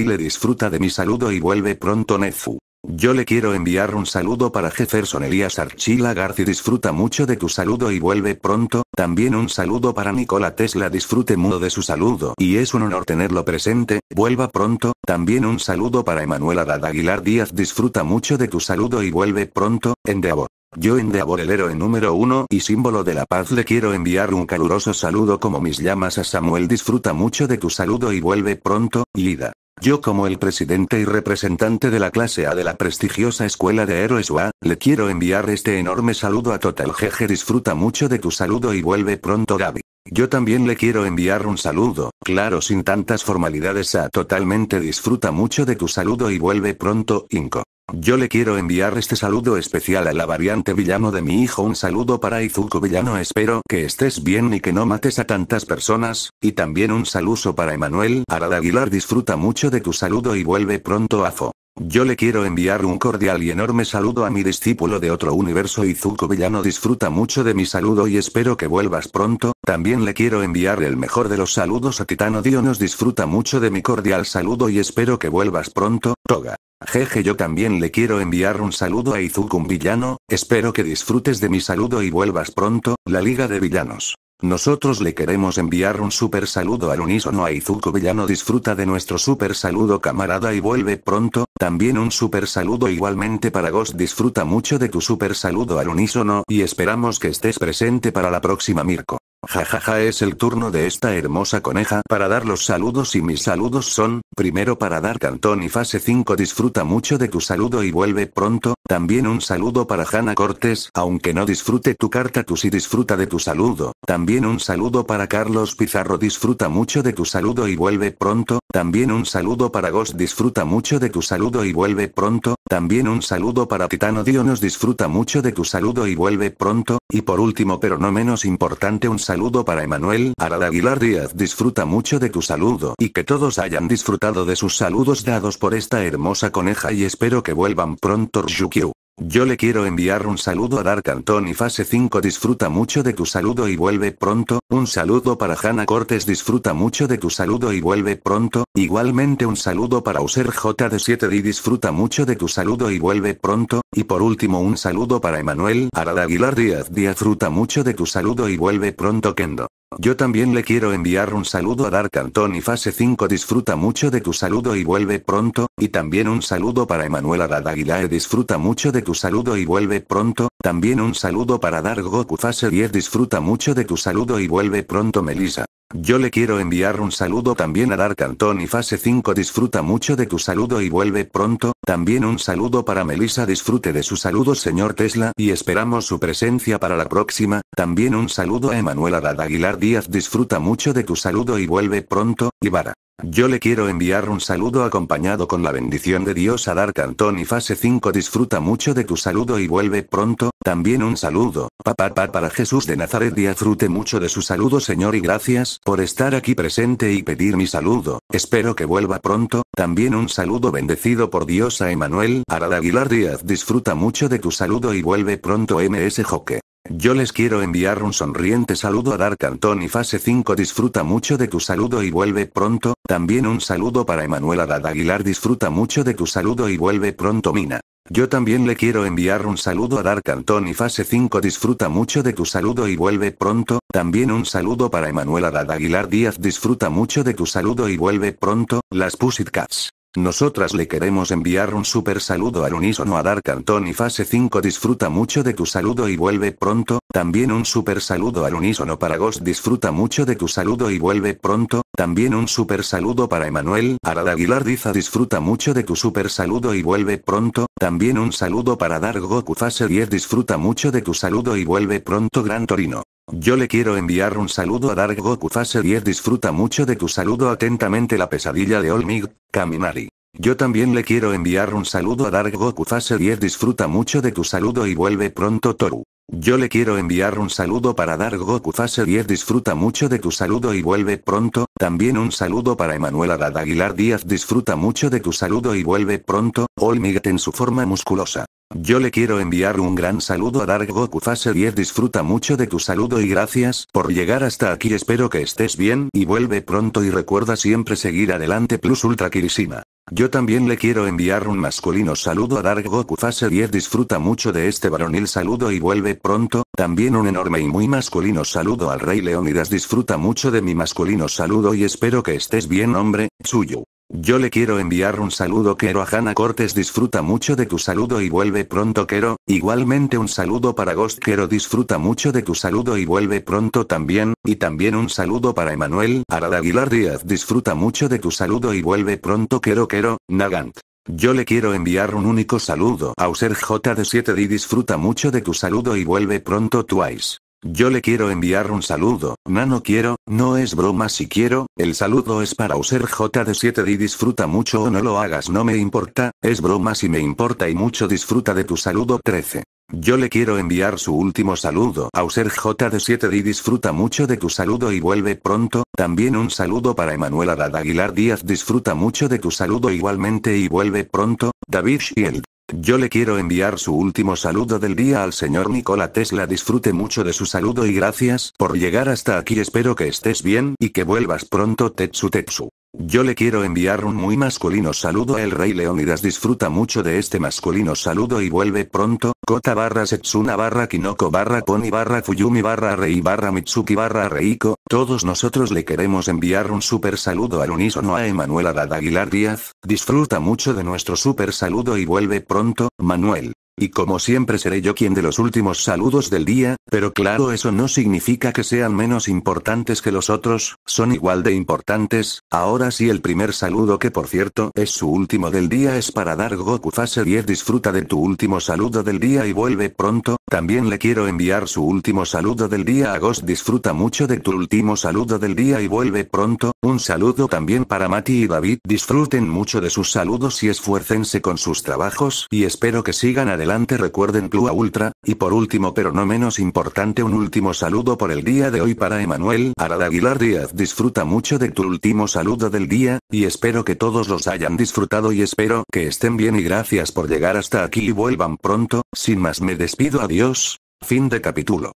[SPEAKER 1] le disfruta de mi saludo y vuelve pronto Nefu. Yo le quiero enviar un saludo para Jefferson Elías Archila Garci disfruta mucho de tu saludo y vuelve pronto, también un saludo para Nikola Tesla disfrute mucho de su saludo y es un honor tenerlo presente, vuelva pronto, también un saludo para Emanuela Aguilar Díaz disfruta mucho de tu saludo y vuelve pronto, Endeavor. Yo Endeavor el héroe número uno y símbolo de la paz le quiero enviar un caluroso saludo como mis llamas a Samuel disfruta mucho de tu saludo y vuelve pronto, Lida. Yo como el presidente y representante de la clase A de la prestigiosa Escuela de Héroes UA, le quiero enviar este enorme saludo a Total Jeje disfruta mucho de tu saludo y vuelve pronto Gaby. Yo también le quiero enviar un saludo, claro sin tantas formalidades a Totalmente disfruta mucho de tu saludo y vuelve pronto Inco. Yo le quiero enviar este saludo especial a la variante villano de mi hijo. Un saludo para Izuku villano. Espero que estés bien y que no mates a tantas personas. Y también un saludo para Emanuel. Arad Aguilar disfruta mucho de tu saludo y vuelve pronto a yo le quiero enviar un cordial y enorme saludo a mi discípulo de otro universo Izuku Villano disfruta mucho de mi saludo y espero que vuelvas pronto, también le quiero enviar el mejor de los saludos a Titano Dionos disfruta mucho de mi cordial saludo y espero que vuelvas pronto, Toga. Jeje yo también le quiero enviar un saludo a Izuku Villano, espero que disfrutes de mi saludo y vuelvas pronto, la Liga de Villanos. Nosotros le queremos enviar un super saludo al unísono a Izuku Villano. Disfruta de nuestro super saludo camarada y vuelve pronto. También un super saludo igualmente para Ghost. Disfruta mucho de tu super saludo al unísono y esperamos que estés presente para la próxima Mirko. Jajaja, es el turno de esta hermosa coneja para dar los saludos y mis saludos son, primero para dar Cantón y fase 5 disfruta mucho de tu saludo y vuelve pronto, también un saludo para Hannah Cortés, aunque no disfrute tu carta tú si disfruta de tu saludo, también un saludo para Carlos Pizarro disfruta mucho de tu saludo y vuelve pronto, también un saludo para Ghost disfruta mucho de tu saludo y vuelve pronto, también un saludo para Titano Dionos disfruta mucho de tu saludo y vuelve pronto, y por último pero no menos importante un saludo para Emanuel Arad Aguilar Díaz disfruta mucho de tu saludo y que todos hayan disfrutado de sus saludos dados por esta hermosa coneja y espero que vuelvan pronto Ryukyu. Yo le quiero enviar un saludo a Dark Anton y Fase 5 disfruta mucho de tu saludo y vuelve pronto, un saludo para Jana Cortes disfruta mucho de tu saludo y vuelve pronto, igualmente un saludo para User de 7 d disfruta mucho de tu saludo y vuelve pronto, y por último un saludo para Emanuel Arada Aguilar Díaz disfruta mucho de tu saludo y vuelve pronto Kendo. Yo también le quiero enviar un saludo a Dark Anton Fase 5 disfruta mucho de tu saludo y vuelve pronto, y también un saludo para Emanuela Dadaguilae disfruta mucho de tu saludo y vuelve pronto, también un saludo para dar Goku Fase 10 disfruta mucho de tu saludo y vuelve pronto Melissa. Yo le quiero enviar un saludo también a Dark y Fase 5 disfruta mucho de tu saludo y vuelve pronto, también un saludo para Melissa disfrute de su saludo señor Tesla y esperamos su presencia para la próxima, también un saludo a Emanuela aguilar Díaz disfruta mucho de tu saludo y vuelve pronto, Ibarra. Yo le quiero enviar un saludo acompañado con la bendición de Dios a Dark Cantón y fase 5 disfruta mucho de tu saludo y vuelve pronto, también un saludo, papá para Jesús de Nazaret disfrute mucho de su saludo señor y gracias por estar aquí presente y pedir mi saludo, espero que vuelva pronto, también un saludo bendecido por Dios a Emanuel Arad Aguilar Díaz disfruta mucho de tu saludo y vuelve pronto MS Joque. Yo les quiero enviar un sonriente saludo a Dark y Fase 5 disfruta mucho de tu saludo y vuelve pronto, también un saludo para Emanuela Dada Aguilar disfruta mucho de tu saludo y vuelve pronto Mina. Yo también le quiero enviar un saludo a Dark y Fase 5 disfruta mucho de tu saludo y vuelve pronto, también un saludo para Emanuela Dada Aguilar Díaz disfruta mucho de tu saludo y vuelve pronto, las Pussycats. Nosotras le queremos enviar un super saludo al unísono a Dark Anton y Fase 5 disfruta mucho de tu saludo y vuelve pronto, también un super saludo al unísono para Ghost disfruta mucho de tu saludo y vuelve pronto, también un super saludo para Emanuel, Arad Aguilar Diza disfruta mucho de tu super saludo y vuelve pronto, también un saludo para Dark Goku Fase 10 disfruta mucho de tu saludo y vuelve pronto Gran Torino. Yo le quiero enviar un saludo a Dark Goku Fase 10 disfruta mucho de tu saludo atentamente la pesadilla de Olmig, Kaminari. Yo también le quiero enviar un saludo a Dark Goku Fase 10 disfruta mucho de tu saludo y vuelve pronto Toru. Yo le quiero enviar un saludo para Dark Goku Fase 10 disfruta mucho de tu saludo y vuelve pronto también un saludo para Emanuela Dada Aguilar Díaz. Disfruta mucho de tu saludo y vuelve pronto, Olmigat en su forma musculosa. Yo le quiero enviar un gran saludo a Dark Goku Fase 10. Disfruta mucho de tu saludo y gracias por llegar hasta aquí. Espero que estés bien y vuelve pronto y recuerda siempre seguir adelante. Plus Ultra Kirishima. Yo también le quiero enviar un masculino saludo a Dark Goku Fase 10. Disfruta mucho de este varonil saludo y vuelve pronto. También un enorme y muy masculino saludo al Rey Leónidas. Disfruta mucho de mi masculino saludo y espero que estés bien hombre, suyo Yo le quiero enviar un saludo quiero a Hannah Cortes disfruta mucho de tu saludo y vuelve pronto quiero igualmente un saludo para Ghost quiero disfruta mucho de tu saludo y vuelve pronto también, y también un saludo para Emanuel Arad Aguilar Díaz disfruta mucho de tu saludo y vuelve pronto quiero quiero Nagant. Yo le quiero enviar un único saludo a User J de 7D disfruta mucho de tu saludo y vuelve pronto Twice. Yo le quiero enviar un saludo, Nano quiero, no es broma si quiero, el saludo es para User JD7 y disfruta mucho o no lo hagas no me importa, es broma si me importa y mucho disfruta de tu saludo 13. Yo le quiero enviar su último saludo a User JD7 y disfruta mucho de tu saludo y vuelve pronto, también un saludo para Emanuela Dada Aguilar Díaz disfruta mucho de tu saludo igualmente y vuelve pronto, David Shield. Yo le quiero enviar su último saludo del día al señor Nikola Tesla. Disfrute mucho de su saludo y gracias por llegar hasta aquí. Espero que estés bien y que vuelvas pronto Tetsu Tetsu. Yo le quiero enviar un muy masculino saludo. al rey Leónidas disfruta mucho de este masculino saludo y vuelve pronto. Kota barra Setsuna barra Kinoko barra Pony barra Fuyumi barra Rei barra Mitsuki barra Reiko. Todos nosotros le queremos enviar un super saludo al unísono a Emanuel Aguilar Díaz. Disfruta mucho de nuestro super saludo y vuelve pronto, Manuel. Y como siempre seré yo quien de los últimos saludos del día, pero claro eso no significa que sean menos importantes que los otros, son igual de importantes, ahora sí el primer saludo que por cierto es su último del día es para dar Goku Fase 10 disfruta de tu último saludo del día y vuelve pronto, también le quiero enviar su último saludo del día a Ghost disfruta mucho de tu último saludo del día y vuelve pronto, un saludo también para Mati y David disfruten mucho de sus saludos y esfuércense con sus trabajos y espero que sigan adelante adelante recuerden Club Ultra, y por último pero no menos importante un último saludo por el día de hoy para Emanuel Arad Aguilar Díaz disfruta mucho de tu último saludo del día, y espero que todos los hayan disfrutado y espero que estén bien y gracias por llegar hasta aquí y vuelvan pronto, sin más me despido adiós, fin de capítulo.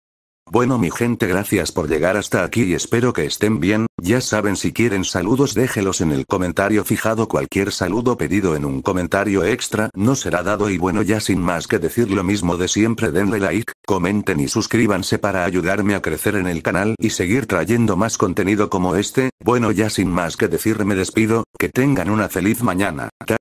[SPEAKER 1] Bueno mi gente gracias por llegar hasta aquí y espero que estén bien, ya saben si quieren saludos déjelos en el comentario fijado cualquier saludo pedido en un comentario extra no será dado y bueno ya sin más que decir lo mismo de siempre denle like, comenten y suscríbanse para ayudarme a crecer en el canal y seguir trayendo más contenido como este, bueno ya sin más que decir me despido, que tengan una feliz mañana.